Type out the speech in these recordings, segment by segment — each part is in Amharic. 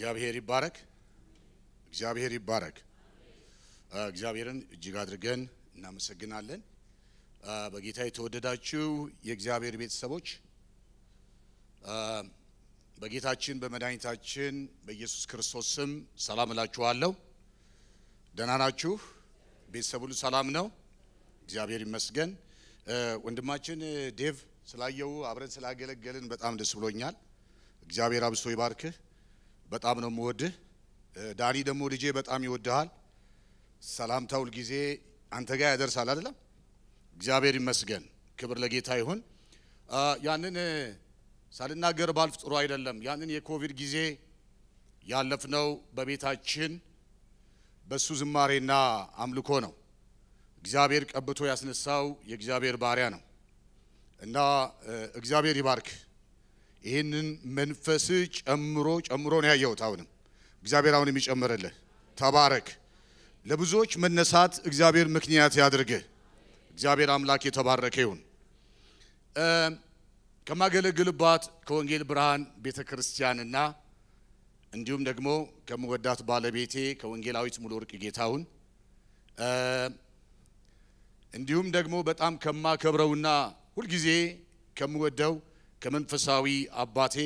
እግዚአብሔር ይባረክ። እግዚአብሔር ይባረክ። እግዚአብሔርን እጅግ አድርገን እናመሰግናለን። በጌታ የተወደዳችሁ የእግዚአብሔር ቤተሰቦች በጌታችን በመድኃኒታችን በኢየሱስ ክርስቶስ ስም ሰላም እላችኋለሁ። ደህና ናችሁ? ቤተሰብ ሁሉ ሰላም ነው? እግዚአብሔር ይመስገን። ወንድማችን ዴቭ ስላየው አብረን ስላገለገልን በጣም ደስ ብሎኛል። እግዚአብሔር አብስቶ ይባርክህ። በጣም ነው የምወድህ። ዳኒ ደግሞ ልጄ በጣም ይወድሃል። ሰላምታ ሁል ጊዜ አንተ ጋር ያደርሳል አይደለም። እግዚአብሔር ይመስገን፣ ክብር ለጌታ ይሁን። ያንን ሳልናገር ባልፍ ጥሩ አይደለም። ያንን የኮቪድ ጊዜ ያለፍነው በቤታችን በሱ ዝማሬና አምልኮ ነው። እግዚአብሔር ቀብቶ ያስነሳው የእግዚአብሔር ባሪያ ነው እና እግዚአብሔር ይባርክ። ይህንን መንፈስ ጨምሮ ጨምሮ ነው ያየሁት። አሁንም እግዚአብሔር አሁን የሚጨምርልህ ተባረክ። ለብዙዎች መነሳት እግዚአብሔር ምክንያት ያድርግህ። እግዚአብሔር አምላክ የተባረከ ይሁን። ከማገለግልባት ከወንጌል ብርሃን ቤተ ክርስቲያንና እንዲሁም ደግሞ ከምወዳት ባለቤቴ ከወንጌላዊት ሙሉ ወርቅ ጌታሁን እንዲሁም ደግሞ በጣም ከማከብረውና ሁልጊዜ ከምወደው ከመንፈሳዊ አባቴ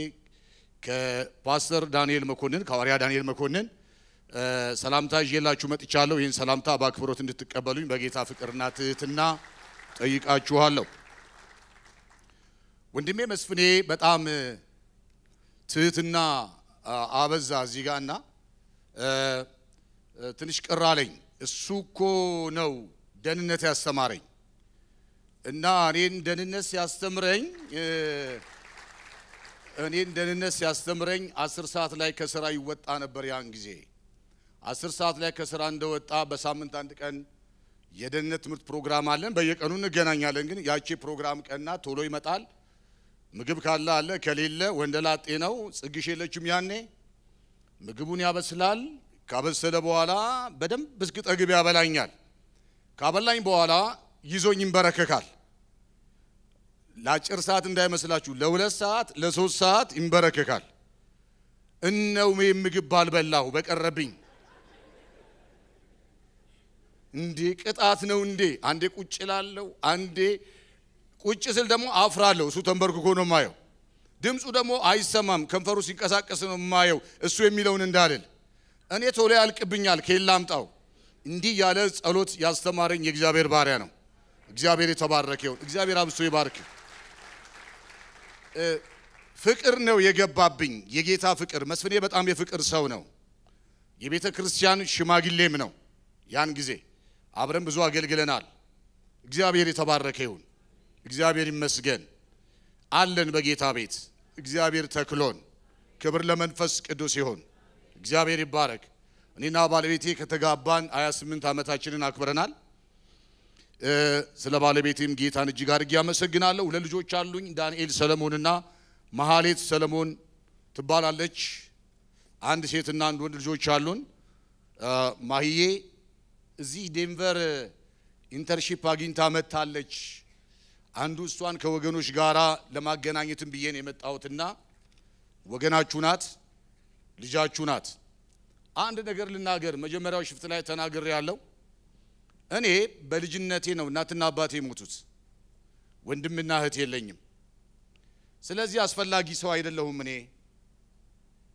ከፓስተር ዳንኤል መኮንን ከሐዋርያ ዳንኤል መኮንን ሰላምታ ይዤላችሁ መጥቻለሁ። ይህን ሰላምታ በአክብሮት እንድትቀበሉኝ በጌታ ፍቅርና ትህትና ጠይቃችኋለሁ። ወንድሜ መስፍኔ በጣም ትህትና አበዛ እዚህ ጋር እና ትንሽ ቅር አለኝ። እሱ እኮ ነው ደህንነት ያስተማረኝ እና እኔን ደህንነት ሲያስተምረኝ እኔን ደህንነት ሲያስተምረኝ አስር ሰዓት ላይ ከስራ ይወጣ ነበር። ያን ጊዜ አስር ሰዓት ላይ ከስራ እንደወጣ በሳምንት አንድ ቀን የደህንነት ትምህርት ፕሮግራም አለን። በየቀኑ እንገናኛለን። ግን ያቺ ፕሮግራም ቀና ቶሎ ይመጣል። ምግብ ካለ አለ፣ ከሌለ ወንደላጤ ነው። ጽግሽ የለችም ያኔ። ምግቡን ያበስላል። ካበሰለ በኋላ በደንብ እስክጠግብ ያበላኛል። ካበላኝ በኋላ ይዞኝ ይንበረከካል። ለአጭር ሰዓት እንዳይመስላችሁ፣ ለሁለት ሰዓት ለሶስት ሰዓት ይንበረከካል። እነው ምግብ ባልበላሁ በቀረብኝ እንዴ ቅጣት ነው እንዴ? አንዴ ቁጭ ላለው፣ አንዴ ቁጭ ስል ደግሞ አፍራለሁ። እሱ ተንበርክኮ ነው የማየው። ድምፁ ደግሞ አይሰማም፣ ከንፈሩ ሲንቀሳቀስ ነው የማየው። እሱ የሚለውን እንዳልል እኔ ቶሎ ያልቅብኛል፣ ኬላ አምጣው። እንዲህ ያለ ጸሎት ያስተማረኝ የእግዚአብሔር ባሪያ ነው። እግዚአብሔር የተባረከ ይሁን። እግዚአብሔር አብስቶ ይባርክ። ፍቅር ነው የገባብኝ፣ የጌታ ፍቅር። መስፍኔ በጣም የፍቅር ሰው ነው። የቤተ ክርስቲያን ሽማግሌም ነው። ያን ጊዜ አብረን ብዙ አገልግለናል። እግዚአብሔር የተባረከ ይሁን። እግዚአብሔር ይመስገን። አለን በጌታ ቤት እግዚአብሔር ተክሎን። ክብር ለመንፈስ ቅዱስ ይሁን። እግዚአብሔር ይባረክ። እኔና ባለቤቴ ከተጋባን 28 ዓመታችንን አክብረናል። ስለ ባለቤቴም ጌታን እጅግ አድርጌ አመሰግናለሁ። ሁለት ልጆች አሉኝ፣ ዳንኤል ሰለሞንና መሀሌት ሰለሞን ትባላለች። አንድ ሴትና አንድ ወንድ ልጆች አሉን። ማህዬ እዚህ ዴንቨር ኢንተርሺፕ አግኝታ መጥታለች። አንዱ እሷን ከወገኖች ጋራ ለማገናኘትም ብዬ ነው የመጣሁትና ወገናችሁ ናት፣ ልጃችሁ ናት። አንድ ነገር ልናገር። መጀመሪያው ሽፍት ላይ ተናግሬ ያለው እኔ በልጅነቴ ነው እናትና አባቴ የሞቱት። ወንድምና እህት የለኝም። ስለዚህ አስፈላጊ ሰው አይደለሁም። እኔ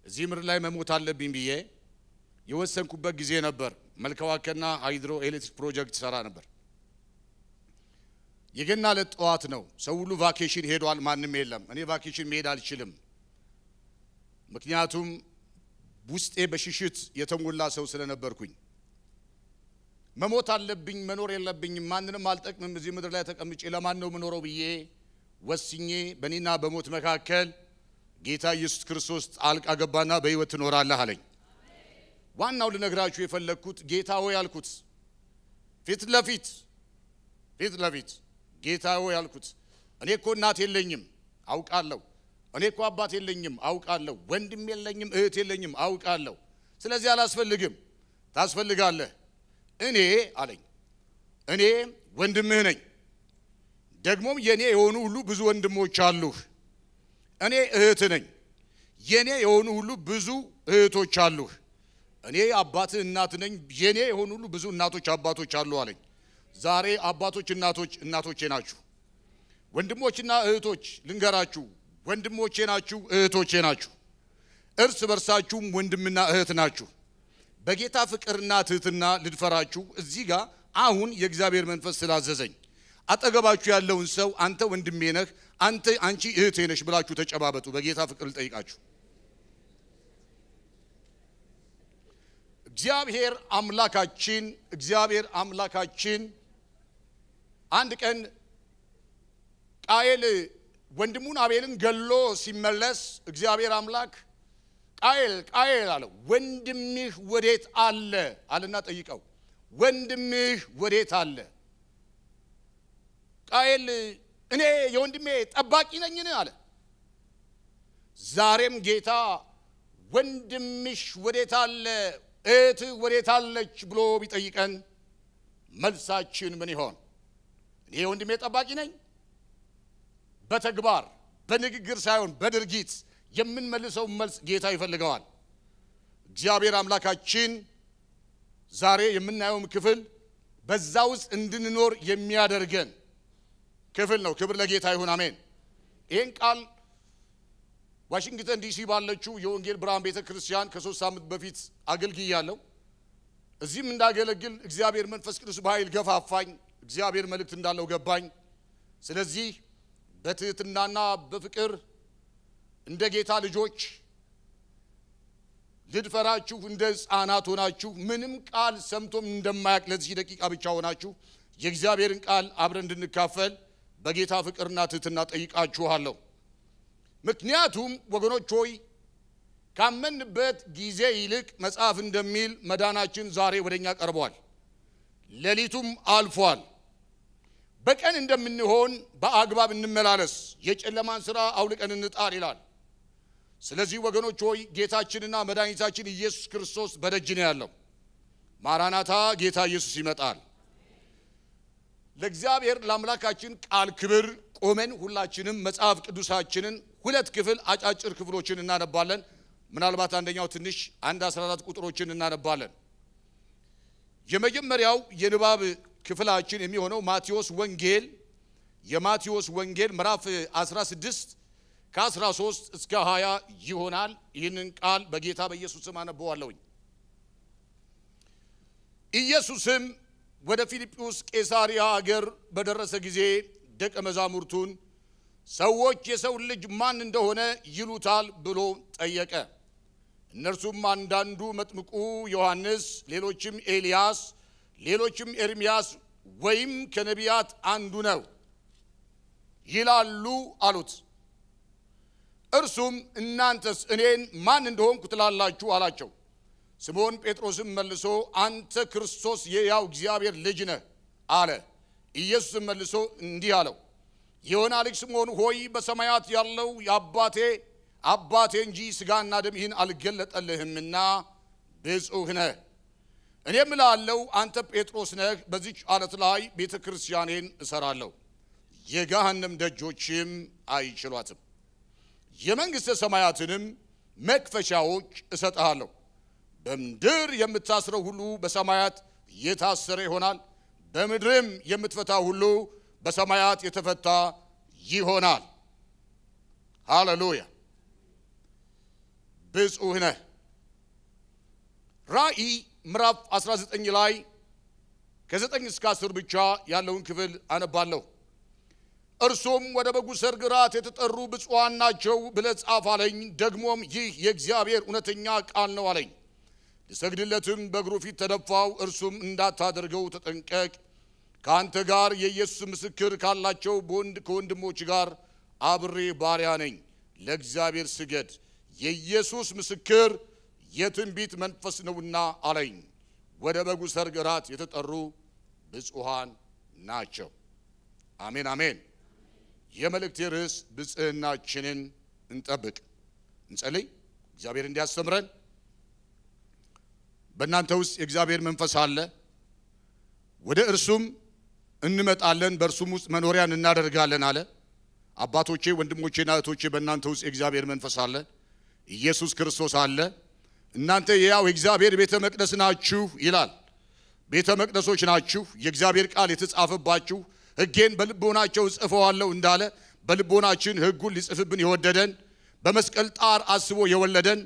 እዚህ ምድር ላይ መሞት አለብኝ ብዬ የወሰንኩበት ጊዜ ነበር። መልከዋከና ሃይድሮ ኤሌክትሪክ ፕሮጀክት ሰራ ነበር። የገና ዕለት ጠዋት ነው። ሰው ሁሉ ቫኬሽን ሄዷል። ማንም የለም። እኔ ቫኬሽን መሄድ አልችልም። ምክንያቱም ውስጤ በሽሽት የተሞላ ሰው ስለነበርኩኝ መሞት አለብኝ፣ መኖር የለብኝም፣ ማንንም አልጠቅምም፣ እዚህ ምድር ላይ ተቀምጬ ለማን ነው ምኖረው ብዬ ወስኜ በእኔና በሞት መካከል ጌታ ኢየሱስ ክርስቶስ ጣልቃ ገባና በህይወት ትኖራለህ አለኝ። ዋናው ልነግራችሁ የፈለግኩት ጌታ ሆይ አልኩት፣ ፊት ለፊት ፊት ለፊት ጌታ ሆይ አልኩት። እኔ እኮ እናት የለኝም አውቃለሁ። እኔ እኮ አባት የለኝም አውቃለሁ። ወንድም የለኝም፣ እህት የለኝም አውቃለሁ። ስለዚህ አላስፈልግም፣ ታስፈልጋለህ እኔ አለኝ እኔ ወንድምህ ነኝ። ደግሞም የእኔ የሆኑ ሁሉ ብዙ ወንድሞች አሉህ። እኔ እህት ነኝ። የእኔ የሆኑ ሁሉ ብዙ እህቶች አሉህ። እኔ አባትህ እናት ነኝ። የእኔ የሆኑ ሁሉ ብዙ እናቶች አባቶች አሉ አለኝ። ዛሬ አባቶች እናቶች እናቶቼ ናችሁ። ወንድሞችና እህቶች ልንገራችሁ፣ ወንድሞቼ ናችሁ፣ እህቶቼ ናችሁ። እርስ በርሳችሁም ወንድምና እህት ናችሁ። በጌታ ፍቅርና ትህትና ልድፈራችሁ እዚህ ጋር አሁን የእግዚአብሔር መንፈስ ስላዘዘኝ አጠገባችሁ ያለውን ሰው አንተ ወንድሜ ነህ፣ አንተ አንቺ እህቴ ነሽ ብላችሁ ተጨባበጡ። በጌታ ፍቅር ልጠይቃችሁ። እግዚአብሔር አምላካችን እግዚአብሔር አምላካችን አንድ ቀን ቃየል ወንድሙን አቤልን ገሎ ሲመለስ እግዚአብሔር አምላክ ቃየል ቃየል አለው። ወንድምህ ወዴት አለ አለና ጠይቀው፣ ወንድምህ ወዴት አለ? ቃየል እኔ የወንድሜ ጠባቂ ነኝን አለ። ዛሬም ጌታ ወንድምሽ ወዴት አለ፣ እህት ወዴት አለች ብሎ ቢጠይቀን መልሳችን ምን ይሆን? እኔ የወንድሜ ጠባቂ ነኝ። በተግባር በንግግር ሳይሆን በድርጊት የምንመልሰው መልስ ጌታ ይፈልገዋል። እግዚአብሔር አምላካችን ዛሬ የምናየውም ክፍል በዛ ውስጥ እንድንኖር የሚያደርገን ክፍል ነው። ክብር ለጌታ ይሁን፣ አሜን። ይህን ቃል ዋሽንግተን ዲሲ ባለችው የወንጌል ብርሃን ቤተ ክርስቲያን ከሶስት ሳምንት በፊት አገልግያለሁ። እዚህም እንዳገለግል እግዚአብሔር መንፈስ ቅዱስ በኃይል ገፋፋኝ። እግዚአብሔር መልእክት እንዳለው ገባኝ። ስለዚህ በትህትናና በፍቅር እንደ ጌታ ልጆች ልድፈራችሁ እንደ ህፃናት ሆናችሁ ምንም ቃል ሰምቶም እንደማያቅ ለዚህ ደቂቃ ብቻ ሆናችሁ የእግዚአብሔርን ቃል አብረን እንድንካፈል በጌታ ፍቅርና ትህትና ጠይቃችኋለሁ። ምክንያቱም ወገኖች ሆይ ካመንበት ጊዜ ይልቅ መጽሐፍ እንደሚል መዳናችን ዛሬ ወደኛ ቀርቧል፣ ሌሊቱም አልፏል። በቀን እንደምንሆን በአግባብ እንመላለስ፣ የጨለማን ስራ አውልቀን እንጣል ይላል። ስለዚህ ወገኖች ሆይ ጌታችንና መድኃኒታችን ኢየሱስ ክርስቶስ በደጅ ነው ያለው። ማራናታ ጌታ ኢየሱስ ይመጣል። ለእግዚአብሔር ለአምላካችን ቃል ክብር ቆመን ሁላችንም መጽሐፍ ቅዱሳችንን ሁለት ክፍል አጫጭር ክፍሎችን እናነባለን። ምናልባት አንደኛው ትንሽ አንድ 14 ቁጥሮችን እናነባለን። የመጀመሪያው የንባብ ክፍላችን የሚሆነው ማቴዎስ ወንጌል የማቴዎስ ወንጌል ምዕራፍ 16 ከ13 እስከ 20 ይሆናል። ይህንን ቃል በጌታ በኢየሱስ ስም አነበዋለሁኝ። ኢየሱስም ወደ ፊልጵዎስ ቄሳሪያ አገር በደረሰ ጊዜ ደቀ መዛሙርቱን ሰዎች የሰው ልጅ ማን እንደሆነ ይሉታል ብሎ ጠየቀ። እነርሱም አንዳንዱ መጥምቁ ዮሐንስ፣ ሌሎችም ኤልያስ፣ ሌሎችም ኤርሚያስ ወይም ከነቢያት አንዱ ነው ይላሉ አሉት። እርሱም እናንተስ እኔን ማን እንደሆንኩ ትላላችሁ አላቸው። ስምዖን ጴጥሮስም መልሶ አንተ ክርስቶስ የያው እግዚአብሔር ልጅ ነህ አለ። ኢየሱስም መልሶ እንዲህ አለው የዮና ልጅ ስምዖን ሆይ በሰማያት ያለው የአባቴ አባቴ እንጂ ሥጋና ደም ይህን አልገለጠልህምና ብፁህ ነህ። እኔም እላለሁ አንተ ጴጥሮስ ነህ፣ በዚች አለት ላይ ቤተ ክርስቲያኔን እሰራለሁ፣ የገሃነም ደጆችም አይችሏትም። የመንግሥተ ሰማያትንም መክፈቻዎች እሰጥሃለሁ። በምድር የምታስረው ሁሉ በሰማያት የታሰረ ይሆናል፣ በምድርም የምትፈታ ሁሉ በሰማያት የተፈታ ይሆናል። ሃሌሉያ። ብፁህ ነህ። ራእይ ምዕራፍ 19 ላይ ከ9 እስከ 10 ብቻ ያለውን ክፍል አነባለሁ። እርሱም ወደ በጉ ሰርግ ራት የተጠሩ ብፁዓን ናቸው ብለህ ጻፍ አለኝ። ደግሞም ይህ የእግዚአብሔር እውነተኛ ቃል ነው አለኝ። ልሰግድለትም በእግሩ ፊት ተደፋው። እርሱም እንዳታደርገው ተጠንቀቅ፣ ከአንተ ጋር የኢየሱስ ምስክር ካላቸው ከወንድሞች ጋር አብሬ ባሪያ ነኝ። ለእግዚአብሔር ስገድ፣ የኢየሱስ ምስክር የትንቢት መንፈስ ነውና አለኝ። ወደ በጉ ሰርግ ራት የተጠሩ ብፁዓን ናቸው። አሜን አሜን። የመልእክቴ ርዕስ ብጽህናችንን እንጠብቅ። እንጸልይ። እግዚአብሔር እንዲያስተምረን። በእናንተ ውስጥ የእግዚአብሔር መንፈስ አለ። ወደ እርሱም እንመጣለን፣ በእርሱም ውስጥ መኖሪያን እናደርጋለን አለ። አባቶቼ፣ ወንድሞቼና እህቶቼ በእናንተ ውስጥ የእግዚአብሔር መንፈስ አለ። ኢየሱስ ክርስቶስ አለ። እናንተ ያው የእግዚአብሔር ቤተ መቅደስ ናችሁ ይላል። ቤተ መቅደሶች ናችሁ፣ የእግዚአብሔር ቃል የተጻፈባችሁ ሕጌን በልቦናቸው ጽፈዋለሁ እንዳለ በልቦናችን ሕጉን ሊጽፍብን የወደደን በመስቀል ጣር አስቦ የወለደን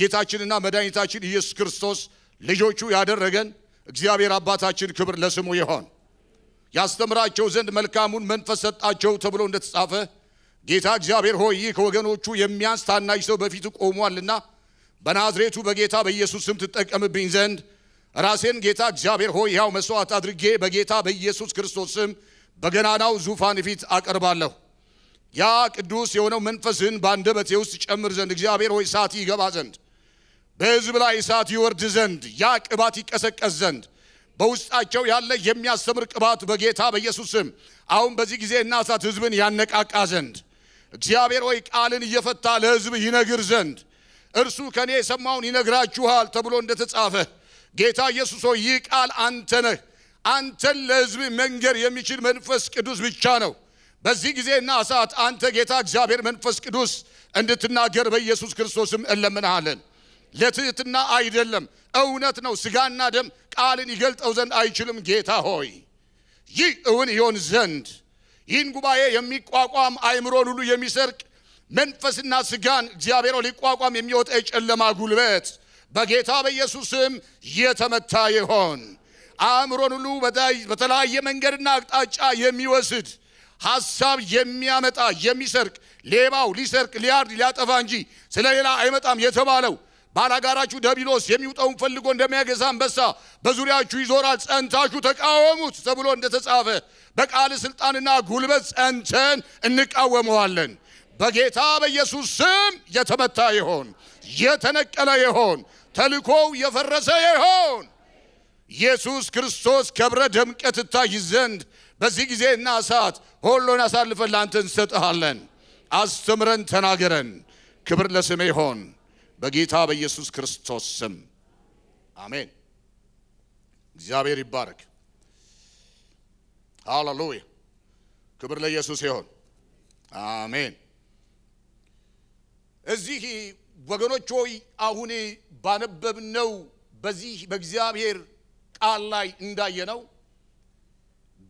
ጌታችንና መድኃኒታችን ኢየሱስ ክርስቶስ ልጆቹ ያደረገን እግዚአብሔር አባታችን ክብር ለስሙ ይሆን። ያስተምራቸው ዘንድ መልካሙን መንፈስ ሰጣቸው ተብሎ እንደተጻፈ ጌታ እግዚአብሔር ሆይ ይህ ከወገኖቹ የሚያንስ ታናሽ ሰው በፊቱ ቆሟልና በናዝሬቱ በጌታ በኢየሱስ ስም ትጠቀምብኝ ዘንድ ራሴን ጌታ እግዚአብሔር ሆይ ያው መስዋዕት አድርጌ በጌታ በኢየሱስ ክርስቶስ ስም በገናናው ዙፋን ፊት አቀርባለሁ። ያ ቅዱስ የሆነው መንፈስህን በአንደበቴ ውስጥ ጨምር ዘንድ እግዚአብሔር ሆይ እሳት ይገባ ዘንድ በህዝብ ላይ እሳት ይወርድ ዘንድ ያ ቅባት ይቀሰቀስ ዘንድ በውስጣቸው ያለ የሚያስተምር ቅባት በጌታ በኢየሱስ ስም አሁን በዚህ ጊዜ እናሳት ህዝብን ያነቃቃ ዘንድ እግዚአብሔር ሆይ ቃልን እየፈታ ለህዝብ ይነግር ዘንድ እርሱ ከእኔ የሰማውን ይነግራችኋል ተብሎ እንደተጻፈ ጌታ ኢየሱስ ሆይ ይህ ቃል አንተ ነህ አንተን ለህዝብ መንገር የሚችል መንፈስ ቅዱስ ብቻ ነው። በዚህ ጊዜና ሰዓት አንተ ጌታ እግዚአብሔር መንፈስ ቅዱስ እንድትናገር በኢየሱስ ክርስቶስም እለምንሃለን። ለትህትና አይደለም፣ እውነት ነው። ስጋና ደም ቃልን ይገልጠው ዘንድ አይችልም። ጌታ ሆይ ይህ እውን ይሆን ዘንድ ይህን ጉባኤ የሚቋቋም አይምሮን ሁሉ የሚሰርቅ መንፈስና ስጋን እግዚአብሔር ሊቋቋም የሚወጣ የጨለማ ጉልበት በጌታ በኢየሱስም የተመታ ይሆን። አእምሮን ሁሉ በተለያየ መንገድና አቅጣጫ የሚወስድ ሀሳብ የሚያመጣ የሚሰርቅ ሌባው ሊሰርቅ ሊያርድ ሊያጠፋ እንጂ ስለ ሌላ አይመጣም የተባለው ባላጋራችሁ ደቢሎስ የሚውጠውን ፈልጎ እንደሚያገሳ አንበሳ በዙሪያችሁ ይዞራል፣ ጸንታችሁ ተቃወሙት ተብሎ እንደተጻፈ በቃል ስልጣንና ጉልበት ጸንተን እንቃወመዋለን። በጌታ በኢየሱስ ስም የተመታ ይሆን፣ የተነቀለ ይሆን፣ ተልኮው የፈረሰ ይሆን። ኢየሱስ ክርስቶስ ከብረ ደምቀት እታይ ዘንድ በዚህ ጊዜና ሰዓት ሁሉን አሳልፈን ለአንተ እንሰጥሃለን። አስተምረን፣ ተናገረን። ክብር ለስሜ ይሆን በጌታ በኢየሱስ ክርስቶስ ስም አሜን። እግዚአብሔር ይባረክ። ሃሌሉያ። ክብር ለኢየሱስ ይሆን አሜን። እዚህ ወገኖች ሆይ አሁን ባነበብነው በዚህ በእግዚአብሔር ቃል ላይ እንዳየነው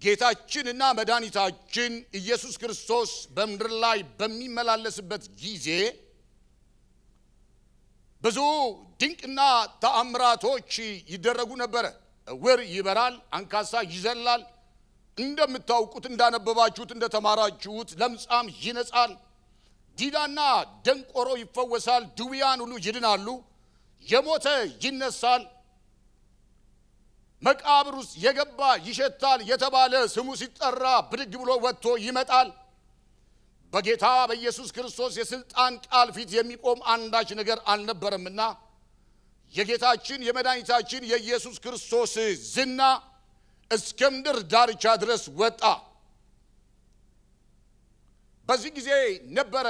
ጌታችንና መድኃኒታችን ኢየሱስ ክርስቶስ በምድር ላይ በሚመላለስበት ጊዜ ብዙ ድንቅና ተአምራቶች ይደረጉ ነበረ። እውር ይበራል፣ አንካሳ ይዘላል። እንደምታውቁት እንዳነበባችሁት፣ እንደተማራችሁት ለምጻም ይነጻል፣ ዲዳና ደንቆሮ ይፈወሳል፣ ድውያን ሁሉ ይድናሉ፣ የሞተ ይነሳል፣ መቃብር ውስጥ የገባ ይሸታል የተባለ ስሙ ሲጠራ ብድግ ብሎ ወጥቶ ይመጣል። በጌታ በኢየሱስ ክርስቶስ የስልጣን ቃል ፊት የሚቆም አንዳች ነገር አልነበረምና የጌታችን የመድኃኒታችን የኢየሱስ ክርስቶስ ዝና እስከ ምድር ዳርቻ ድረስ ወጣ። በዚህ ጊዜ ነበረ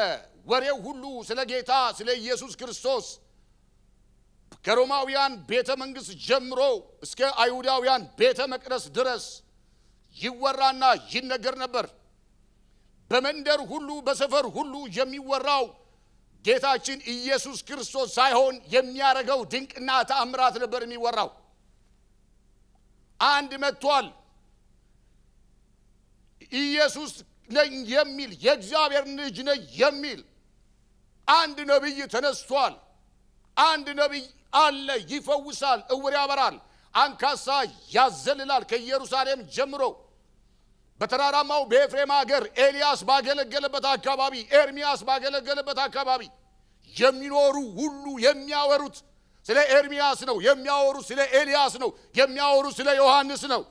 ወሬው ሁሉ ስለ ጌታ ስለ ኢየሱስ ክርስቶስ ከሮማውያን ቤተ መንግሥት ጀምሮ እስከ አይሁዳውያን ቤተ መቅደስ ድረስ ይወራና ይነገር ነበር። በመንደር ሁሉ በሰፈር ሁሉ የሚወራው ጌታችን ኢየሱስ ክርስቶስ ሳይሆን የሚያደርገው ድንቅና ተአምራት ነበር የሚወራው። አንድ መጥቷል፣ ኢየሱስ ነኝ የሚል የእግዚአብሔር ልጅ ነኝ የሚል አንድ ነቢይ ተነስቷል። አንድ ነቢይ አለ፣ ይፈውሳል፣ እውር ያበራል፣ አንካሳ ያዘልላል። ከኢየሩሳሌም ጀምሮ በተራራማው በኤፍሬም ሀገር ኤልያስ ባገለገለበት አካባቢ፣ ኤርሚያስ ባገለገለበት አካባቢ የሚኖሩ ሁሉ የሚያወሩት ስለ ኤርሚያስ ነው። የሚያወሩት ስለ ኤልያስ ነው። የሚያወሩት ስለ ዮሐንስ ነው።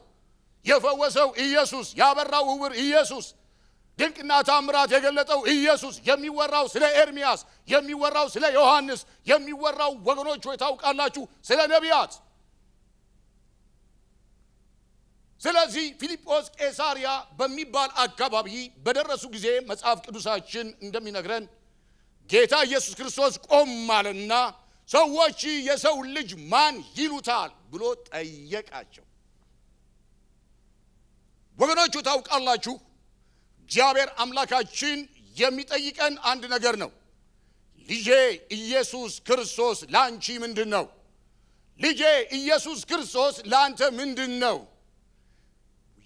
የፈወሰው ኢየሱስ፣ ያበራው እውር ኢየሱስ ድንቅና ታምራት የገለጠው ኢየሱስ የሚወራው ስለ ኤርሚያስ የሚወራው ስለ ዮሐንስ የሚወራው ወገኖች ሆይ ታውቃላችሁ ስለ ነቢያት ስለዚህ ፊልጶስ ቄሳሪያ በሚባል አካባቢ በደረሱ ጊዜ መጽሐፍ ቅዱሳችን እንደሚነግረን ጌታ ኢየሱስ ክርስቶስ ቆም አለና ሰዎች የሰው ልጅ ማን ይሉታል ብሎ ጠየቃቸው ወገኖቹ ታውቃላችሁ እግዚአብሔር አምላካችን የሚጠይቀን አንድ ነገር ነው። ልጄ ኢየሱስ ክርስቶስ ለአንቺ ምንድን ነው? ልጄ ኢየሱስ ክርስቶስ ለአንተ ምንድን ነው?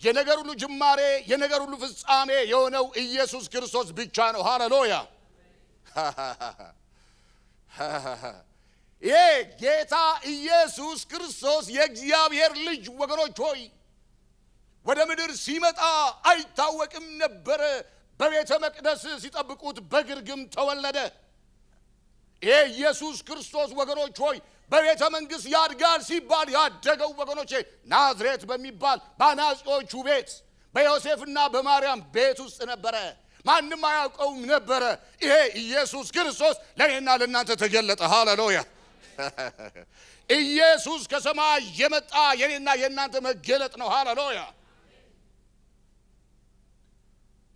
የነገር ሁሉ ጅማሬ የነገር ሁሉ ፍጻሜ የሆነው ኢየሱስ ክርስቶስ ብቻ ነው። ሃሌሉያ! ይሄ ጌታ ኢየሱስ ክርስቶስ የእግዚአብሔር ልጅ ወገኖች ሆይ ወደ ምድር ሲመጣ አይታወቅም ነበረ። በቤተ መቅደስ ሲጠብቁት በግርግም ተወለደ። ይሄ ኢየሱስ ክርስቶስ ወገኖች ሆይ በቤተ መንግሥት ያድጋል ሲባል ያደገው ወገኖቼ ናዝሬት በሚባል በአናጺዎቹ ቤት በዮሴፍና በማርያም ቤት ውስጥ ነበረ። ማንም አያውቀውም ነበረ። ይሄ ኢየሱስ ክርስቶስ ለእኔና ለእናንተ ተገለጠ። ሃሌሉያ! ኢየሱስ ከሰማይ የመጣ የኔና የእናንተ መገለጥ ነው። ሃሌሉያ!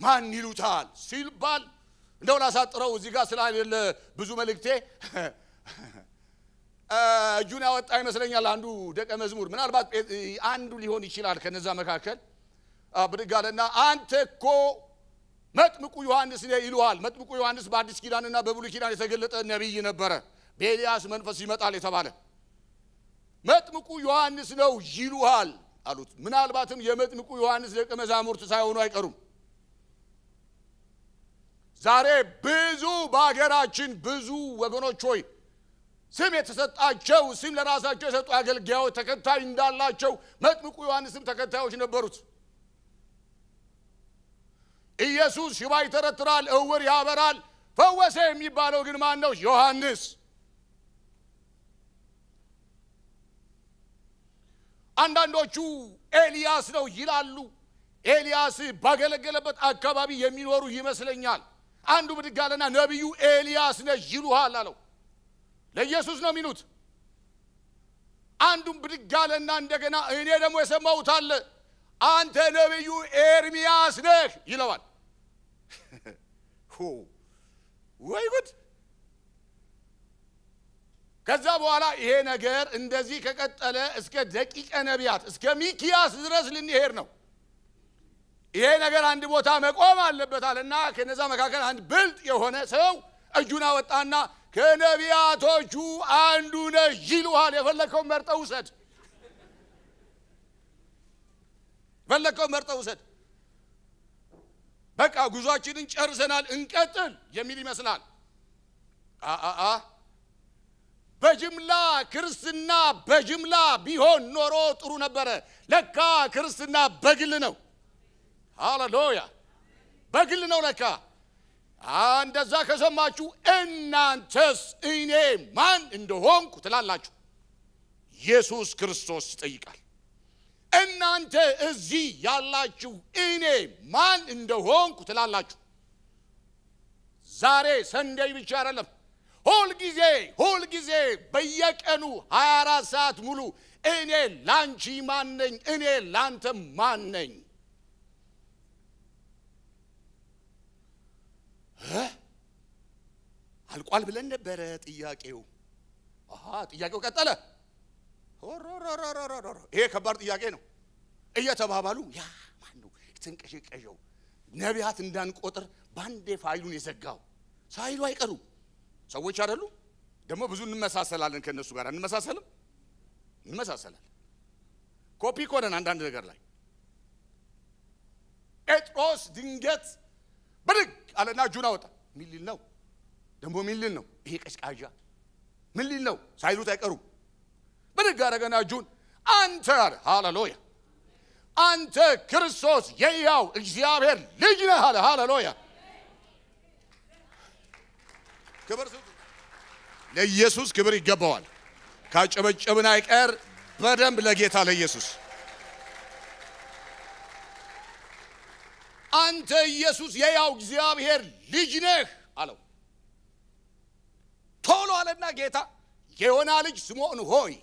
ማን ይሉታል ሲልባል እንደው ላሳጥረው እዚህ ጋር ስላለ ብዙ መልእክቴ እጁን ያወጣ ይመስለኛል አንዱ ደቀ መዝሙር ምናልባት አንዱ ሊሆን ይችላል ከነዛ መካከል ብድጋለና አንተ እኮ መጥምቁ ዮሐንስ ነ ይሉሃል መጥምቁ ዮሐንስ በአዲስ ኪዳንና በብሉይ ኪዳን የተገለጠ ነቢይ ነበረ በኤልያስ መንፈስ ይመጣል የተባለ መጥምቁ ዮሐንስ ነው ይሉሃል አሉት ምናልባትም የመጥምቁ ዮሐንስ ደቀ መዛሙርት ሳይሆኑ አይቀሩም ዛሬ ብዙ በሀገራችን ብዙ ወገኖች ሆይ ስም የተሰጣቸው ስም ለራሳቸው የሰጡ አገልጋዮች ተከታይ እንዳላቸው መጥምቁ ዮሐንስም ተከታዮች ነበሩት። ኢየሱስ ሽባ ይተረትራል፣ እውር ያበራል፣ ፈወሰ የሚባለው ግን ማን ነው? ዮሐንስ። አንዳንዶቹ ኤልያስ ነው ይላሉ። ኤልያስ ባገለገለበት አካባቢ የሚኖሩ ይመስለኛል። አንዱ ብድግ አለና ነቢዩ ኤልያስ ነሽ ይሉሃል አለው። ለኢየሱስ ነው የሚሉት። አንዱም ብድግ አለና እንደገና እኔ ደግሞ የሰማሁት አለ አንተ ነቢዩ ኤርሚያስ ነህ ይለዋል። ወይ ጉድ! ከዛ በኋላ ይሄ ነገር እንደዚህ ከቀጠለ እስከ ደቂቀ ነቢያት እስከ ሚኪያስ ድረስ ልንሄድ ነው። ይሄ ነገር አንድ ቦታ መቆም አለና ከነዛ መካከል አንድ ብልጥ የሆነ ሰው እጁን አወጣና ከነቢያቶቹ አንዱ ነህ ይሉሃል። የፈለግከውን መርጠህ ውሰድ፣ የፈለግከውን መርጠህ ውሰድ። በቃ ጉዟችንን ጨርሰናል፣ እንቀጥል የሚል ይመስላል። አአ በጅምላ ክርስትና በጅምላ ቢሆን ኖሮ ጥሩ ነበረ። ለካ ክርስትና በግል ነው። ሃሌሉያ። በግል ነው ለካ። እንደዛ ከሰማችሁ እናንተስ እኔ ማን እንደሆንኩ ትላላችሁ። ኢየሱስ ክርስቶስ ይጠይቃል። እናንተ እዚህ ያላችሁ እኔ ማን እንደሆንኩ ትላላችሁ። ዛሬ ሰንደይ ብቻ አይደለም። ሁልጊዜ ሁልጊዜ በየቀኑ 24 ሰዓት ሙሉ እኔ ላንቺ ማን ነኝ? እኔ ላንተ ማን ነኝ? አልቋል ብለን ነበረ ጥያቄው። ጥያቄው ቀጠለ። ይሄ ከባድ ጥያቄ ነው። እየተባባሉ ያ ማን ነው የተንቀሸቀሸው? ነቢያት እንዳንቆጥር በአንዴ ፋይሉን የዘጋው ሳይሉ አይቀሩ ሰዎች አይደሉ። ደግሞ ብዙ እንመሳሰላለን ከእነሱ ጋር እንመሳሰልም፣ እንመሳሰላለን። ኮፒ ኮነን አንዳንድ ነገር ላይ ጴጥሮስ ድንገት ብድግ አለና እጁን አወጣ። ምን ሊል ነው ደግሞ? ምን ሊል ነው ይሄ ቀጭቃዣ? ምን ሊል ነው ሳይሉት አይቀሩ። ብድግ አረገና እጁን አንተ አለ። ሃሌሉያ አንተ ክርስቶስ የያው እግዚአብሔር ልጅ ነህ አለ። ሃሌሉያ ክብር ለኢየሱስ ክብር ይገባዋል። ካጨበጨብን አይቀር በደንብ ለጌታ ለኢየሱስ አንተ ኢየሱስ የያው እግዚአብሔር ልጅ ነህ አለው። ቶሎ አለና ጌታ የዮና ልጅ ስምዖን ሆይ